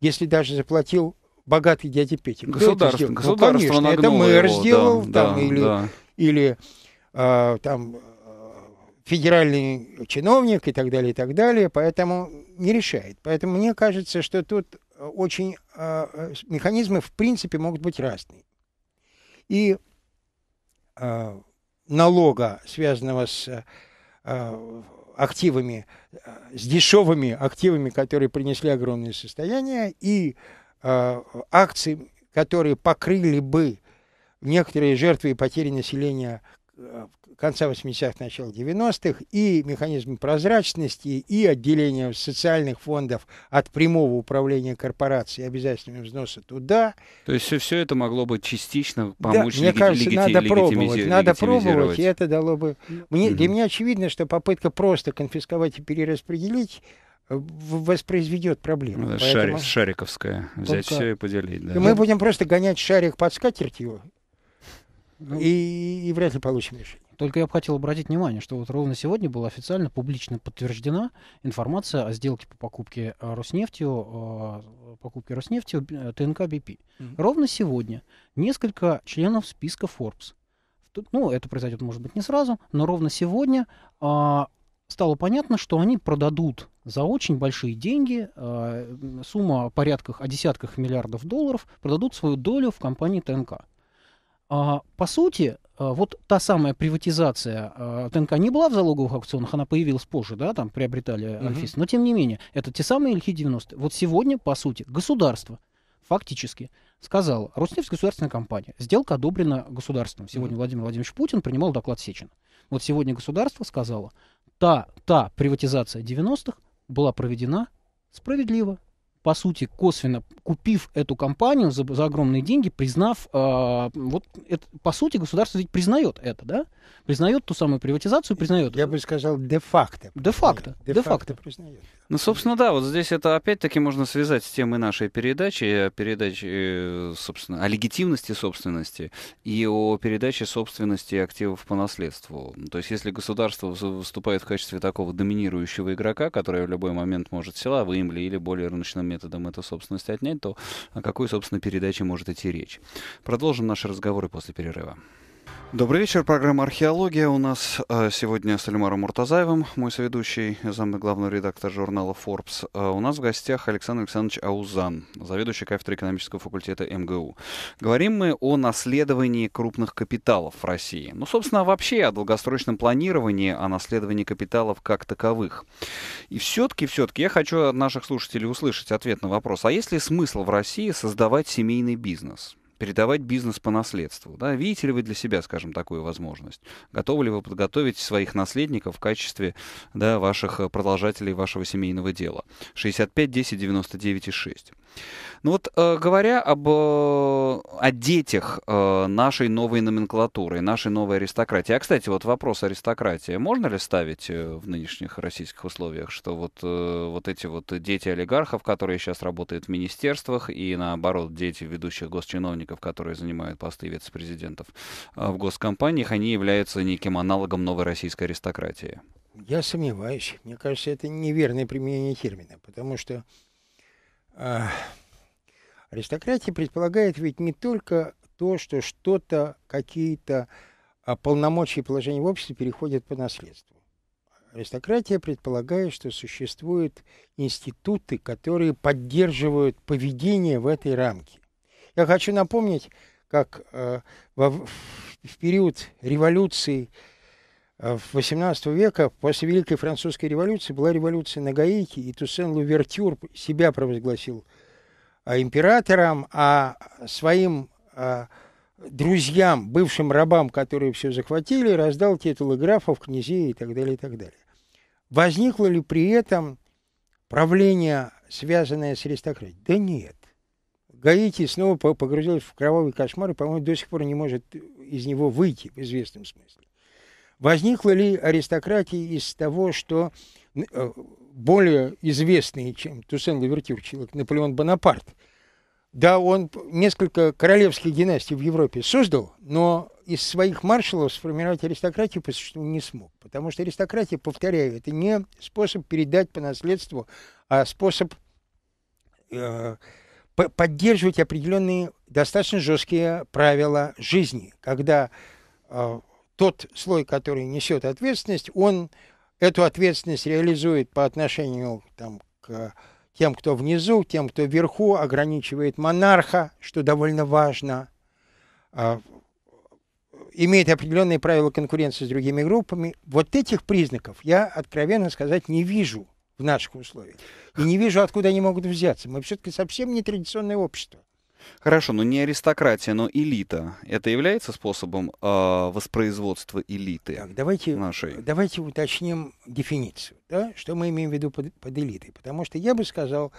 Если даже заплатил богатый дядя Петя. Государство, это государство ну, конечно, это мэр его, сделал, да, там, да, или, да. или а, э, там федеральный чиновник и так далее, и так далее, поэтому не решает. Поэтому мне кажется, что тут очень а, э, механизмы в принципе могут быть разные. И э, налога, связанного с э, активами, э, с дешевыми активами, которые принесли огромные состояния, и Э, акций, которые покрыли бы некоторые жертвы и потери населения э, конца 80-х, начала 90-х, и механизм прозрачности, и отделение социальных фондов от прямого управления корпорацией обязательными взносы туда. То есть все, это могло бы частично помочь да, Мне кажется, надо пробовать, надо пробовать, и это дало бы... Мне, угу. Для меня очевидно, что попытка просто конфисковать и перераспределить воспроизведет проблему. Ну, Поэтому... шариковская. Взять Только... все и поделить. Да. мы будем просто гонять шарик под скатертью, ну... и, и вряд ли получим решение. Только я бы хотел обратить внимание, что вот ровно сегодня была официально публично подтверждена информация о сделке по покупке э, Роснефтью, э, покупке Роснефтью э, ТНК БП. Mm-hmm. Ровно сегодня несколько членов списка Forbes ну, это произойдет, может быть, не сразу, но ровно сегодня а, стало понятно, что они продадут за очень большие деньги, а, сумма о порядках, о десятках миллиардов долларов, продадут свою долю в компании ТНК. А, по сути, а, вот та самая приватизация ТНК не была в залоговых аукционах, она появилась позже, да, там приобретали угу. Альфис, но тем не менее, это те самые Ильхи-90. Вот сегодня, по сути, государство фактически сказало: Роснефть государственная компания. Сделка одобрена государством. Сегодня mm-hmm. Владимир Владимирович Путин принимал доклад Сечина. Вот сегодня государство сказало, та, та приватизация 90-х была проведена справедливо. По сути, косвенно купив эту компанию за, за огромные деньги, признав, э, вот это, по сути, государство ведь признает это, да? Признает ту самую приватизацию, признает. Я это. бы сказал, де-факто. Де-факто. Де-факто признает. Ну, собственно, да, вот здесь это опять-таки можно связать с темой нашей передачи, э, передачи, э, собственно, о легитимности собственности и о передаче собственности активов по наследству. То есть, если государство выступает в качестве такого доминирующего игрока, который в любой момент может силовым ли или более рыночным методом эту собственность отнять, то о какой, собственно, передаче может идти речь? Продолжим наши разговоры после перерыва. Добрый вечер. Программа «Археология». У нас э, сегодня с Эльмаром Муртазаевым, мой соведущий, замы главного редактора журнала Forbes. Э, у нас в гостях Александр Александрович Аузан, заведующий кафедрой экономического факультета МГУ. Говорим мы о наследовании крупных капиталов в России. Ну, собственно, вообще о долгосрочном планировании, о наследовании капиталов как таковых. И все-таки, все-таки я хочу от наших слушателей услышать ответ на вопрос, а есть ли смысл в России создавать семейный бизнес? передавать бизнес по наследству. Да? Видите ли вы для себя, скажем, такую возможность? Готовы ли вы подготовить своих наследников в качестве да, ваших э, продолжателей вашего семейного дела? 65 10 99 и 6. Ну вот, э, говоря об, э, о детях э, нашей новой номенклатуры, нашей новой аристократии. А, кстати, вот вопрос аристократии. Можно ли ставить э, в нынешних российских условиях, что вот, э, вот эти вот дети олигархов, которые сейчас работают в министерствах, и наоборот, дети ведущих госчиновников, сотрудников, которые занимают посты вице-президентов а, в госкомпаниях, они являются неким аналогом новой российской аристократии? Я сомневаюсь. Мне кажется, это неверное применение термина, потому что э, аристократия предполагает ведь не только то, что что-то, какие-то а, полномочия и положения в обществе переходят по наследству. Аристократия предполагает, что существуют институты, которые поддерживают поведение в этой рамке. Я хочу напомнить, как э, во, в период революции э, 18 века, после Великой Французской революции, была революция на Гаити, и Туссен Лувертюр себя провозгласил э, императором, а своим э, друзьям, бывшим рабам, которые все захватили, раздал титулы графов, князей и так далее, и так далее. Возникло ли при этом правление, связанное с аристократией? Да нет. Гаити снова погрузилась в кровавый кошмар и, по-моему, до сих пор не может из него выйти в известном смысле. Возникла ли аристократия из того, что э, более известный, чем Туссен Лавертюр, человек, Наполеон Бонапарт, да, он несколько королевских династий в Европе создал, но из своих маршалов сформировать аристократию по существу не смог. Потому что аристократия, повторяю, это не способ передать по наследству, а способ э, поддерживать определенные достаточно жесткие правила жизни, когда э, тот слой, который несет ответственность, он эту ответственность реализует по отношению там, к тем, кто внизу, тем, кто вверху, ограничивает монарха, что довольно важно, э, имеет определенные правила конкуренции с другими группами. Вот этих признаков я, откровенно сказать, не вижу – в наших условиях. И не вижу, откуда они могут взяться. Мы все-таки совсем не традиционное общество. Хорошо, но не аристократия, но элита. Это является способом э, воспроизводства элиты так, давайте, нашей? Давайте уточним дефиницию, да? что мы имеем в виду под, под элитой. Потому что я бы сказал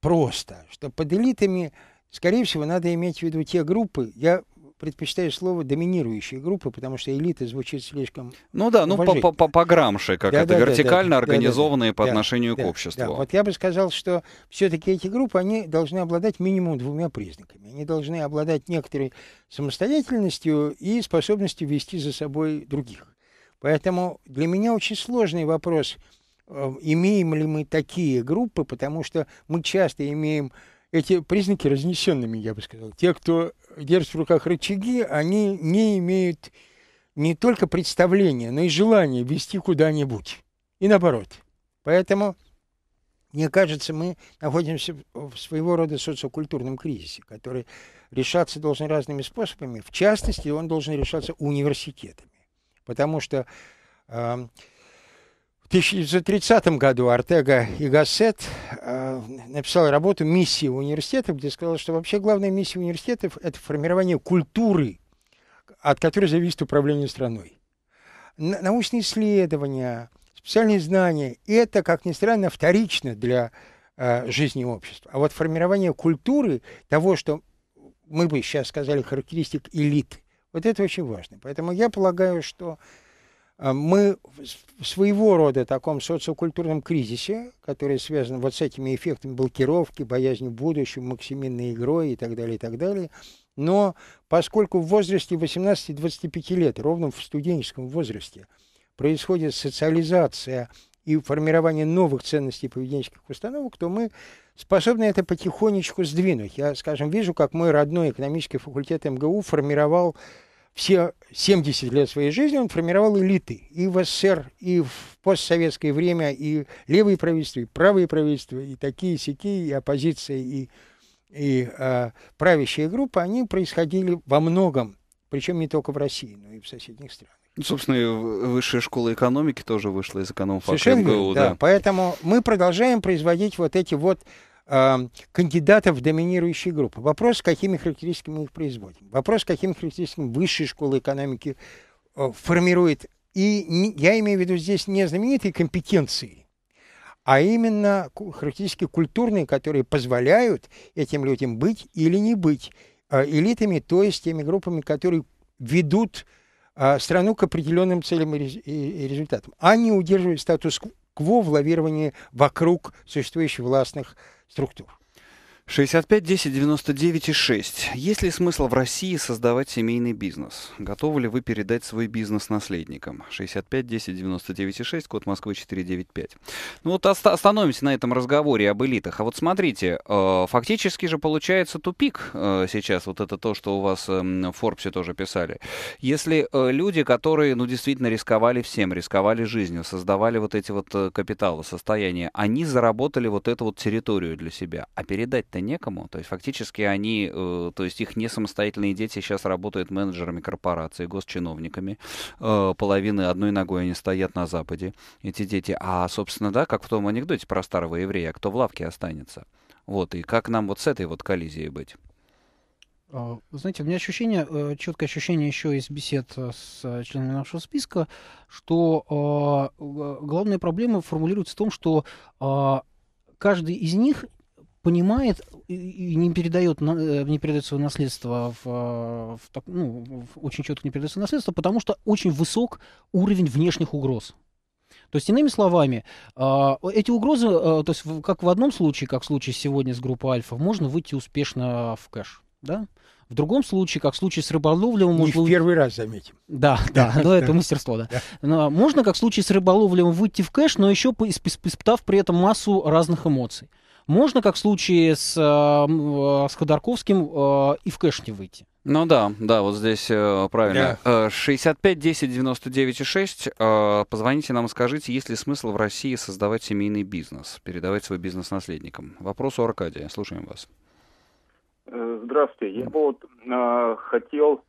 просто, что под элитами, скорее всего, надо иметь в виду те группы, я предпочитаю слово доминирующие группы, потому что элита звучит слишком. Ну да, ну по, грамше, как да, это да, вертикально да, организованные да, да, по отношению да, к обществу. Да, Вот я бы сказал, что все-таки эти группы они должны обладать минимум двумя признаками. Они должны обладать некоторой самостоятельностью и способностью вести за собой других. Поэтому для меня очень сложный вопрос, э, имеем ли мы такие группы, потому что мы часто имеем эти признаки разнесенными, я бы сказал. Те, кто держит в руках рычаги, они не имеют не только представления, но и желания вести куда-нибудь. И наоборот. Поэтому, мне кажется, мы находимся в своего рода социокультурном кризисе, который решаться должен разными способами. В частности, он должен решаться университетами. Потому что э, 1930 году Артега и Гассет э, написал работу «Миссия университетов», где сказал, что вообще главная миссия университетов – это формирование культуры, от которой зависит управление страной. На научные исследования, специальные знания – это, как ни странно, вторично для э, жизни общества. А вот формирование культуры того, что мы бы сейчас сказали характеристик элиты, вот это очень важно. Поэтому я полагаю, что а мы в своего рода таком социокультурном кризисе, который связан вот с этими эффектами блокировки, боязнью будущего, максимальной игрой и так далее, и так далее. Но поскольку в возрасте 18-25 лет, ровно в студенческом возрасте, происходит социализация и формирование новых ценностей поведенческих установок, то мы способны это потихонечку сдвинуть. Я, скажем, вижу, как мой родной экономический факультет МГУ формировал все 70 лет своей жизни он формировал элиты и в СССР, и в постсоветское время, и левые правительства, и правые правительства, и такие сики, и оппозиция, и, и а, правящая группа, они происходили во многом, причем не только в России, но и в соседних странах. Ну, собственно, и высшая школа экономики тоже вышла из экономфака Совершенно МГУ, да. да. Поэтому мы продолжаем производить вот эти вот Эм, кандидатов в доминирующие группы. Вопрос, какими характеристиками мы их производим. Вопрос, какими характеристиками высшая школа экономики э, формирует. И я имею в виду здесь не знаменитые компетенции, а именно характеристики культурные, которые позволяют этим людям быть или не быть э, элитами, то есть теми группами, которые ведут э, страну к определенным целям и результатам, Они удерживают статус-кво в лавировании вокруг существующих властных структур. 65 10 99 и 6. Есть ли смысл в России создавать семейный бизнес? Готовы ли вы передать свой бизнес наследникам? 65 10 99 и 6, код Москвы 495. Ну вот ост- остановимся на этом разговоре об элитах. А вот смотрите, э, фактически же получается тупик э, сейчас. Вот это то, что у вас э, в Форбсе тоже писали. Если э, люди, которые, ну, действительно рисковали всем, рисковали жизнью, создавали вот эти вот э, капиталы, состояния, они заработали вот эту вот территорию для себя. А передать обучать-то некому. То есть фактически они, э, то есть их не самостоятельные дети сейчас работают менеджерами корпораций, госчиновниками. Э, половины одной ногой они стоят на Западе, эти дети. А, собственно, да, как в том анекдоте про старого еврея, кто в лавке останется. Вот, и как нам вот с этой вот коллизией быть? А, знаете, у меня ощущение, э, четкое ощущение еще из бесед э, с э, членами нашего списка, что главная проблема формулируется в том, что а, каждый из них понимает и не передает, э, не передает свое наследство, в, э, в, ну, очень четко не передает свое наследство, потому что очень высок уровень внешних угроз. То есть, иными словами, а, эти угрозы, э, то есть, как в одном случае, как в случае сегодня с группой Альфа, можно выйти успешно в кэш, да? В другом случае, как в случае с рыболовлем... Не можно... в первый раз, заметим. Да, да, да, это мастерство, да. да. Но можно, как в случае с рыболовлем, выйти в кэш, но еще испытав при этом массу разных эмоций можно, как в случае с, э, э, с Ходорковским, э, и в кэш не выйти. Ну да, да, вот здесь э, правильно. Yeah. 65 10 99 6. Э, позвоните нам и скажите, есть ли смысл в России создавать семейный бизнес, передавать свой бизнес наследникам. Вопрос у Аркадия. Слушаем вас. Здравствуйте. Я бы вот э, хотел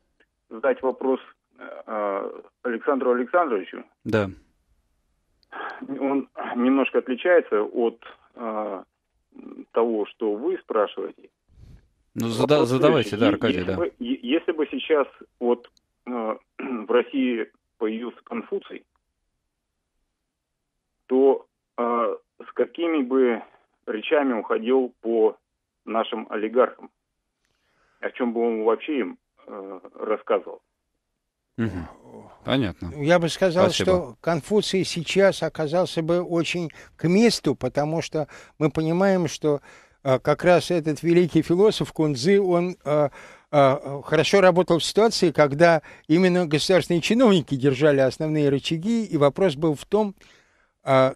задать вопрос э, Александру Александровичу. Да. Он немножко отличается от того, что вы спрашиваете. Ну, зада- задавайте, да, Аркадий, если да. Бы, если бы сейчас вот э, в России появился Конфуций, то э, с какими бы речами уходил по нашим олигархам? О чем бы он вообще им э, рассказывал? Угу. Понятно. Я бы сказал, Спасибо. что Конфуций сейчас оказался бы очень к месту, потому что мы понимаем, что а, как раз этот великий философ Кунзы, он а, а, хорошо работал в ситуации, когда именно государственные чиновники держали основные рычаги, и вопрос был в том,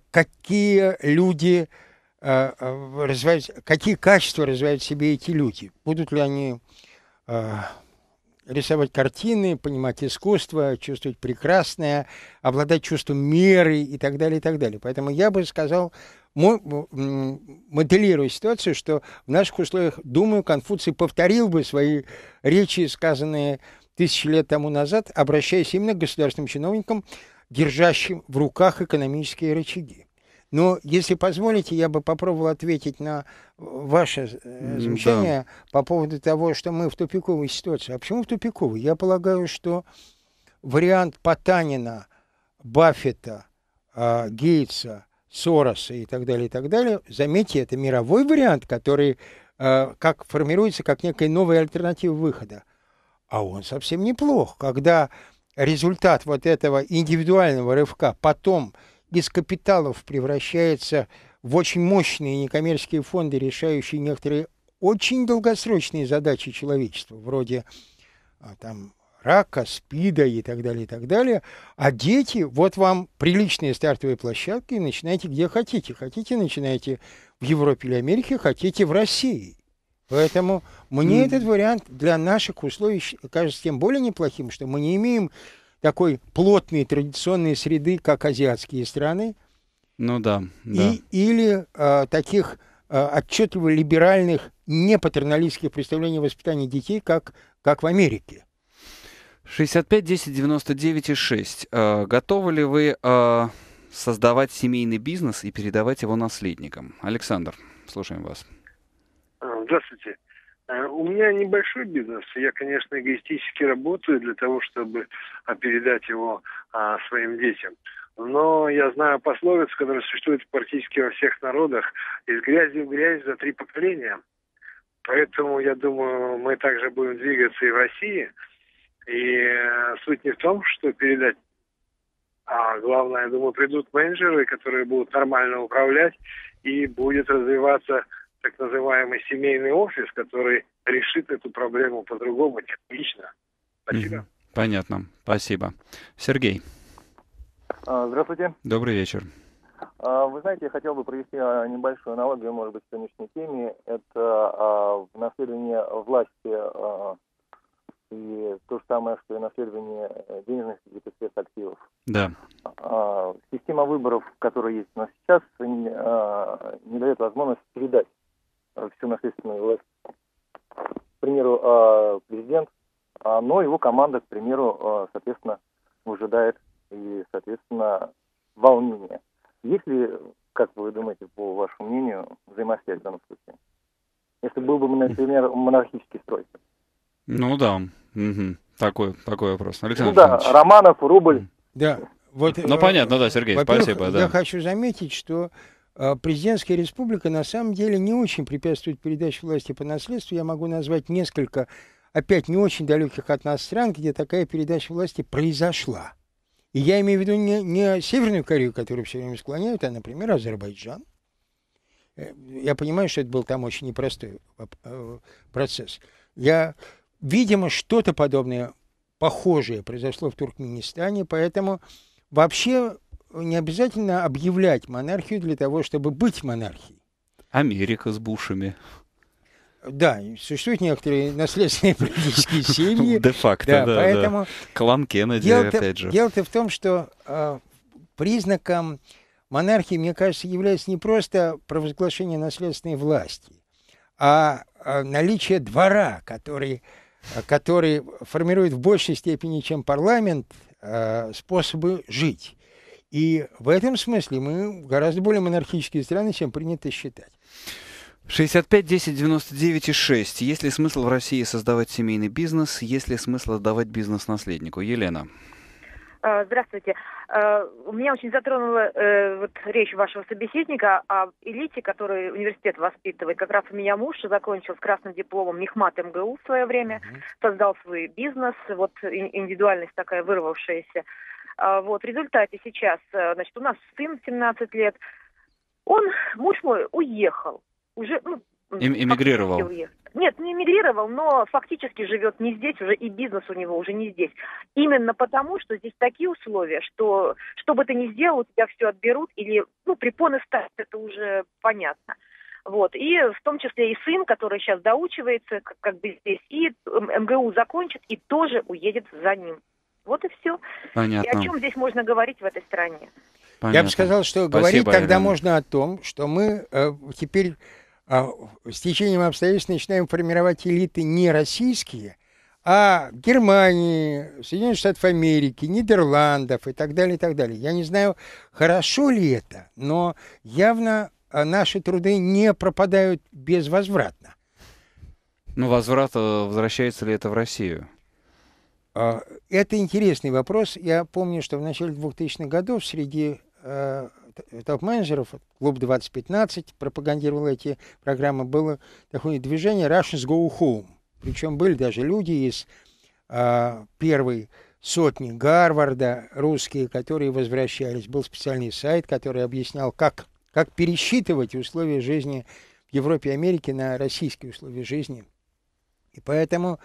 какие люди развивают, какие качества развивают в себе эти люди. Будут ли они рисовать картины, понимать искусство, чувствовать прекрасное, обладать чувством меры и так далее, и так далее. Поэтому я бы сказал, моделируя ситуацию, что в наших условиях, думаю, Конфуций повторил бы свои речи, сказанные тысячи лет тому назад, обращаясь именно к государственным чиновникам, держащим в руках экономические рычаги. Но, если позволите, я бы попробовал ответить на э, ваше э, замечание да. по поводу того, что мы в тупиковой ситуации. А почему в тупиковой? Я полагаю, что вариант Потанина, Баффета, а, Гейтса, Сороса и так далее, и так далее, заметьте, это мировой вариант, который э, как формируется как некая новая альтернатива выхода. А он совсем неплох, когда результат вот этого индивидуального рывка потом – из капиталов превращается в очень мощные некоммерческие фонды, решающие некоторые очень долгосрочные задачи человечества, вроде а, там, рака, спида и так далее, и так далее. А дети, вот вам приличные стартовые площадки, начинайте где хотите. Хотите, начинайте в Европе или Америке, хотите в России. Поэтому мне mm. этот вариант для наших условий кажется тем более неплохим, что мы не имеем такой плотной традиционной среды, как азиатские страны. Ну да. да. И, или э, таких э, а, отчетливо либеральных, непатерналистских представлений воспитания детей, как, как в Америке. 65 10 99 и 6. Э, а, готовы ли вы э, создавать семейный бизнес и передавать его наследникам? Александр, слушаем вас. Здравствуйте. Э, у меня небольшой бизнес. Я, конечно, эгоистически работаю для того, чтобы передать его а, своим детям. Но я знаю пословицу, которая существует практически во всех народах, из грязи в грязь за три поколения. Поэтому, я думаю, мы также будем двигаться и в России. И э, суть не в том, что передать, а главное, я думаю, придут менеджеры, которые будут нормально управлять, и будет развиваться так называемый семейный офис, который решит эту проблему по-другому, технично. Спасибо. Понятно. Спасибо. Сергей. А, здравствуйте. Добрый вечер. А, вы знаете, я хотел бы провести а, небольшую аналогию, может быть, к сегодняшней теме. Это наследование власти и то же самое, что и наследование денежных каких-то средств активов. Да. Система выборов, которая есть у нас сейчас, не дает возможность передать Э, всю наследственную власть. К примеру, э, президент, э, но его команда, к примеру, соответственно, выжидает и, соответственно, волнение. Если, как вы думаете, по вашему мнению, взаимосвязь в данном случае? Если был бы, например, монархический строй. Ну да, угу. такой, такой вопрос. Александр ну да, Романов, рубль. Да. Вот, ну понятно, да, Сергей, спасибо. Да. Я хочу заметить, что а, президентская республика на самом деле не очень препятствует передаче власти по наследству. Я могу назвать несколько, опять не очень далеких от нас стран, где такая передача власти произошла. И я имею в виду не, не Северную Корею, которую все время склоняют, а, например, Азербайджан. Э, я понимаю, что это был там очень непростой э, процесс. Я, видимо, что-то подобное, похожее произошло в Туркменистане, поэтому вообще не обязательно объявлять монархию для того, чтобы быть монархией. Америка с Бушами. Да, существуют некоторые наследственные политические семьи. Де-факто, да, да, поэтому да. Клан Кеннеди, дело-то, опять же. Дело-то в том, что э, признаком монархии, мне кажется, является не просто провозглашение наследственной власти, а э, наличие двора, который, который формирует в большей степени, чем парламент, э, способы жить. И в этом смысле мы гораздо более монархические страны, чем принято считать. 65 10 99 и 6. Есть ли смысл в России создавать семейный бизнес? Есть ли смысл отдавать бизнес наследнику? Елена. Э, здравствуйте. Э, у меня очень затронула э, вот речь вашего собеседника о а элите, который университет воспитывает. Как раз у меня муж закончил с красным дипломом Мехмат МГУ в свое время, создал свой бизнес, вот индивидуальность такая вырвавшаяся а, вот, в результате сейчас, э, значит, у нас сын 17 лет, он, муж мой, уехал. Уже, ну, Эмигрировал. Нет, не эмигрировал, но фактически живет не здесь уже, и бизнес у него уже не здесь. Именно потому, что здесь такие условия, что что бы ты ни сделал, у тебя все отберут, или, ну, препоны ставят, это уже понятно. Вот. И в том числе и сын, который сейчас доучивается, как, как бы здесь, и МГУ закончит, и тоже уедет за ним. Вот и все. Понятно. И о чем здесь можно говорить в этой стране? Понятно. Я бы сказал, что Спасибо, говорить Ирина. тогда можно о том, что мы э, теперь э, с течением обстоятельств начинаем формировать элиты не российские, а Германии, Соединенных Штатов Америки, Нидерландов и так далее, и так далее. Я не знаю, хорошо ли это, но явно а, наши труды не пропадают безвозвратно. Ну, возврат, э, возвращается ли это в Россию? А, это интересный вопрос. Я помню, что в начале 2000-х годов среди э, топ-менеджеров, клуб 2015 пропагандировал эти программы, было такое движение Russians Go Home. Причем были даже люди из а, первой сотни Гарварда, русские, которые возвращались. Был специальный сайт, который объяснял, как, как пересчитывать условия жизни в Европе и Америке на российские условия жизни. И поэтому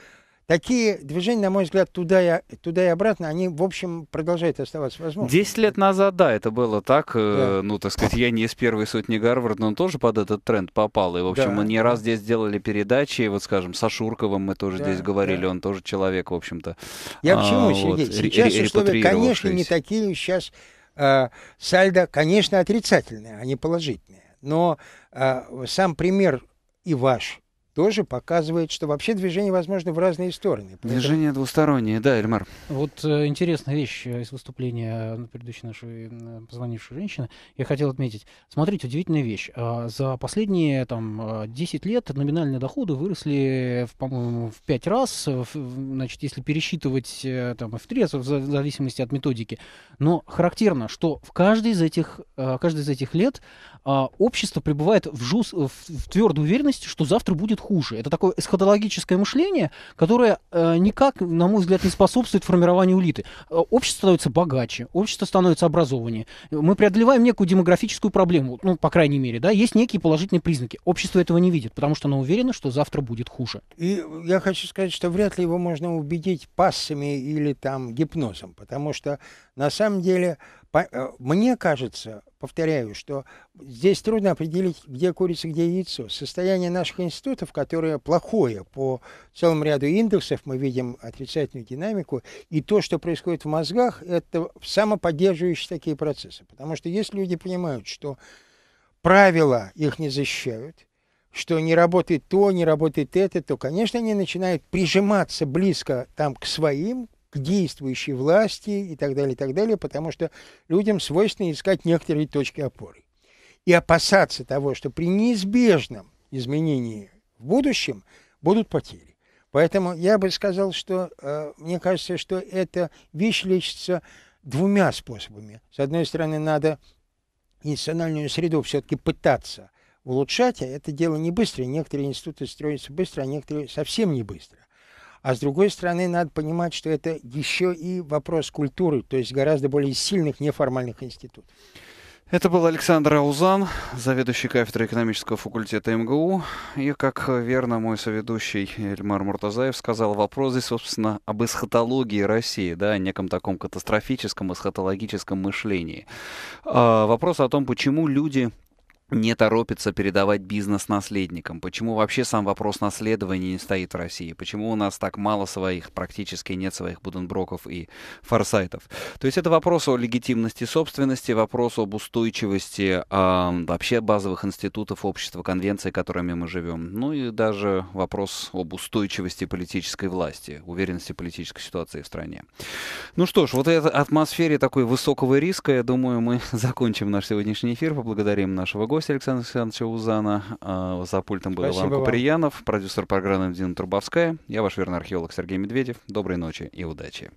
такие движения, на мой взгляд, туда и, туда и обратно, они, в общем, продолжают оставаться возможными. Десять лет назад, да, это было так. Э, да. Ну, так сказать, я не из первой сотни Гарвард, но он тоже под этот тренд попал. И, в общем, да, мы не да. раз здесь делали передачи. И вот, скажем, с Ашурковым мы тоже да, здесь говорили. Да. Он тоже человек, в общем-то. Я а, к чему, Сергей? Вот, сейчас условия, конечно, не такие сейчас. Э, сальдо, конечно, отрицательные, а не положительные. Но э, сам пример и ваш – тоже показывает, что вообще движение возможно в разные стороны. Поэтому... Движение двустороннее, да, Эльмар. Вот э, интересная вещь э, из выступления э, на предыдущей нашей э, позвонившей женщины. Я хотел отметить. Смотрите, удивительная вещь. А, за последние там, 10 лет номинальные доходы выросли, по-моему, в 5 раз. Значит, если пересчитывать там, в 3 раза, в зависимости от методики. Но характерно, что в каждый из этих, каждый из этих лет а, общество пребывает в, жус, в, в твердой уверенности, что завтра будет хуже. Это такое эсхатологическое мышление, которое э, никак, на мой взгляд, не способствует формированию элиты. Э, общество становится богаче, общество становится образованнее. Мы преодолеваем некую демографическую проблему, ну, по крайней мере, да, есть некие положительные признаки. Общество этого не видит, потому что оно уверено, что завтра будет хуже. И я хочу сказать, что вряд ли его можно убедить пассами или там гипнозом, потому что на самом деле Э, мне кажется, повторяю, что здесь трудно определить, где курица, где яйцо. Состояние наших институтов, которое плохое по целому ряду индексов, мы видим отрицательную динамику, и то, что происходит в мозгах, это самоподдерживающие такие процессы. Потому что если люди понимают, что правила их не защищают, что не работает то, не работает это, то, конечно, они начинают прижиматься близко там к своим, к действующей власти и так далее, и так далее, потому что людям свойственно искать некоторые точки опоры. И опасаться того, что при неизбежном изменении в будущем будут потери. Поэтому я бы сказал, что э, мне кажется, что эта вещь лечится двумя способами. С одной стороны, надо институциональную среду все-таки пытаться улучшать, а это дело не быстро. Некоторые институты строятся быстро, а некоторые совсем не быстро. А с другой стороны, надо понимать, что это еще и вопрос культуры, то есть гораздо более сильных неформальных институтов. Это был Александр Аузан, заведующий кафедрой экономического факультета МГУ. И, как верно мой соведущий Эльмар Муртазаев сказал, вопрос здесь, собственно, об эсхатологии России, да, о неком таком катастрофическом эсхатологическом мышлении. А, вопрос о том, почему люди не торопится передавать бизнес наследникам? Почему вообще сам вопрос наследования не стоит в России? Почему у нас так мало своих, практически нет своих Буденброков и Форсайтов? То есть это вопрос о легитимности собственности, вопрос об устойчивости э, вообще базовых институтов общества, конвенций, которыми мы живем. Ну и даже вопрос об устойчивости политической власти, уверенности политической ситуации в стране. Ну что ж, вот этой атмосфере такой высокого риска, я думаю, мы закончим наш сегодняшний эфир, поблагодарим нашего гостя гостя Александра Александровича Узана. А, за пультом был Спасибо Иван вам. продюсер программы Дина Трубовская. Я ваш верный археолог Сергей Медведев. Доброй ночи и удачи.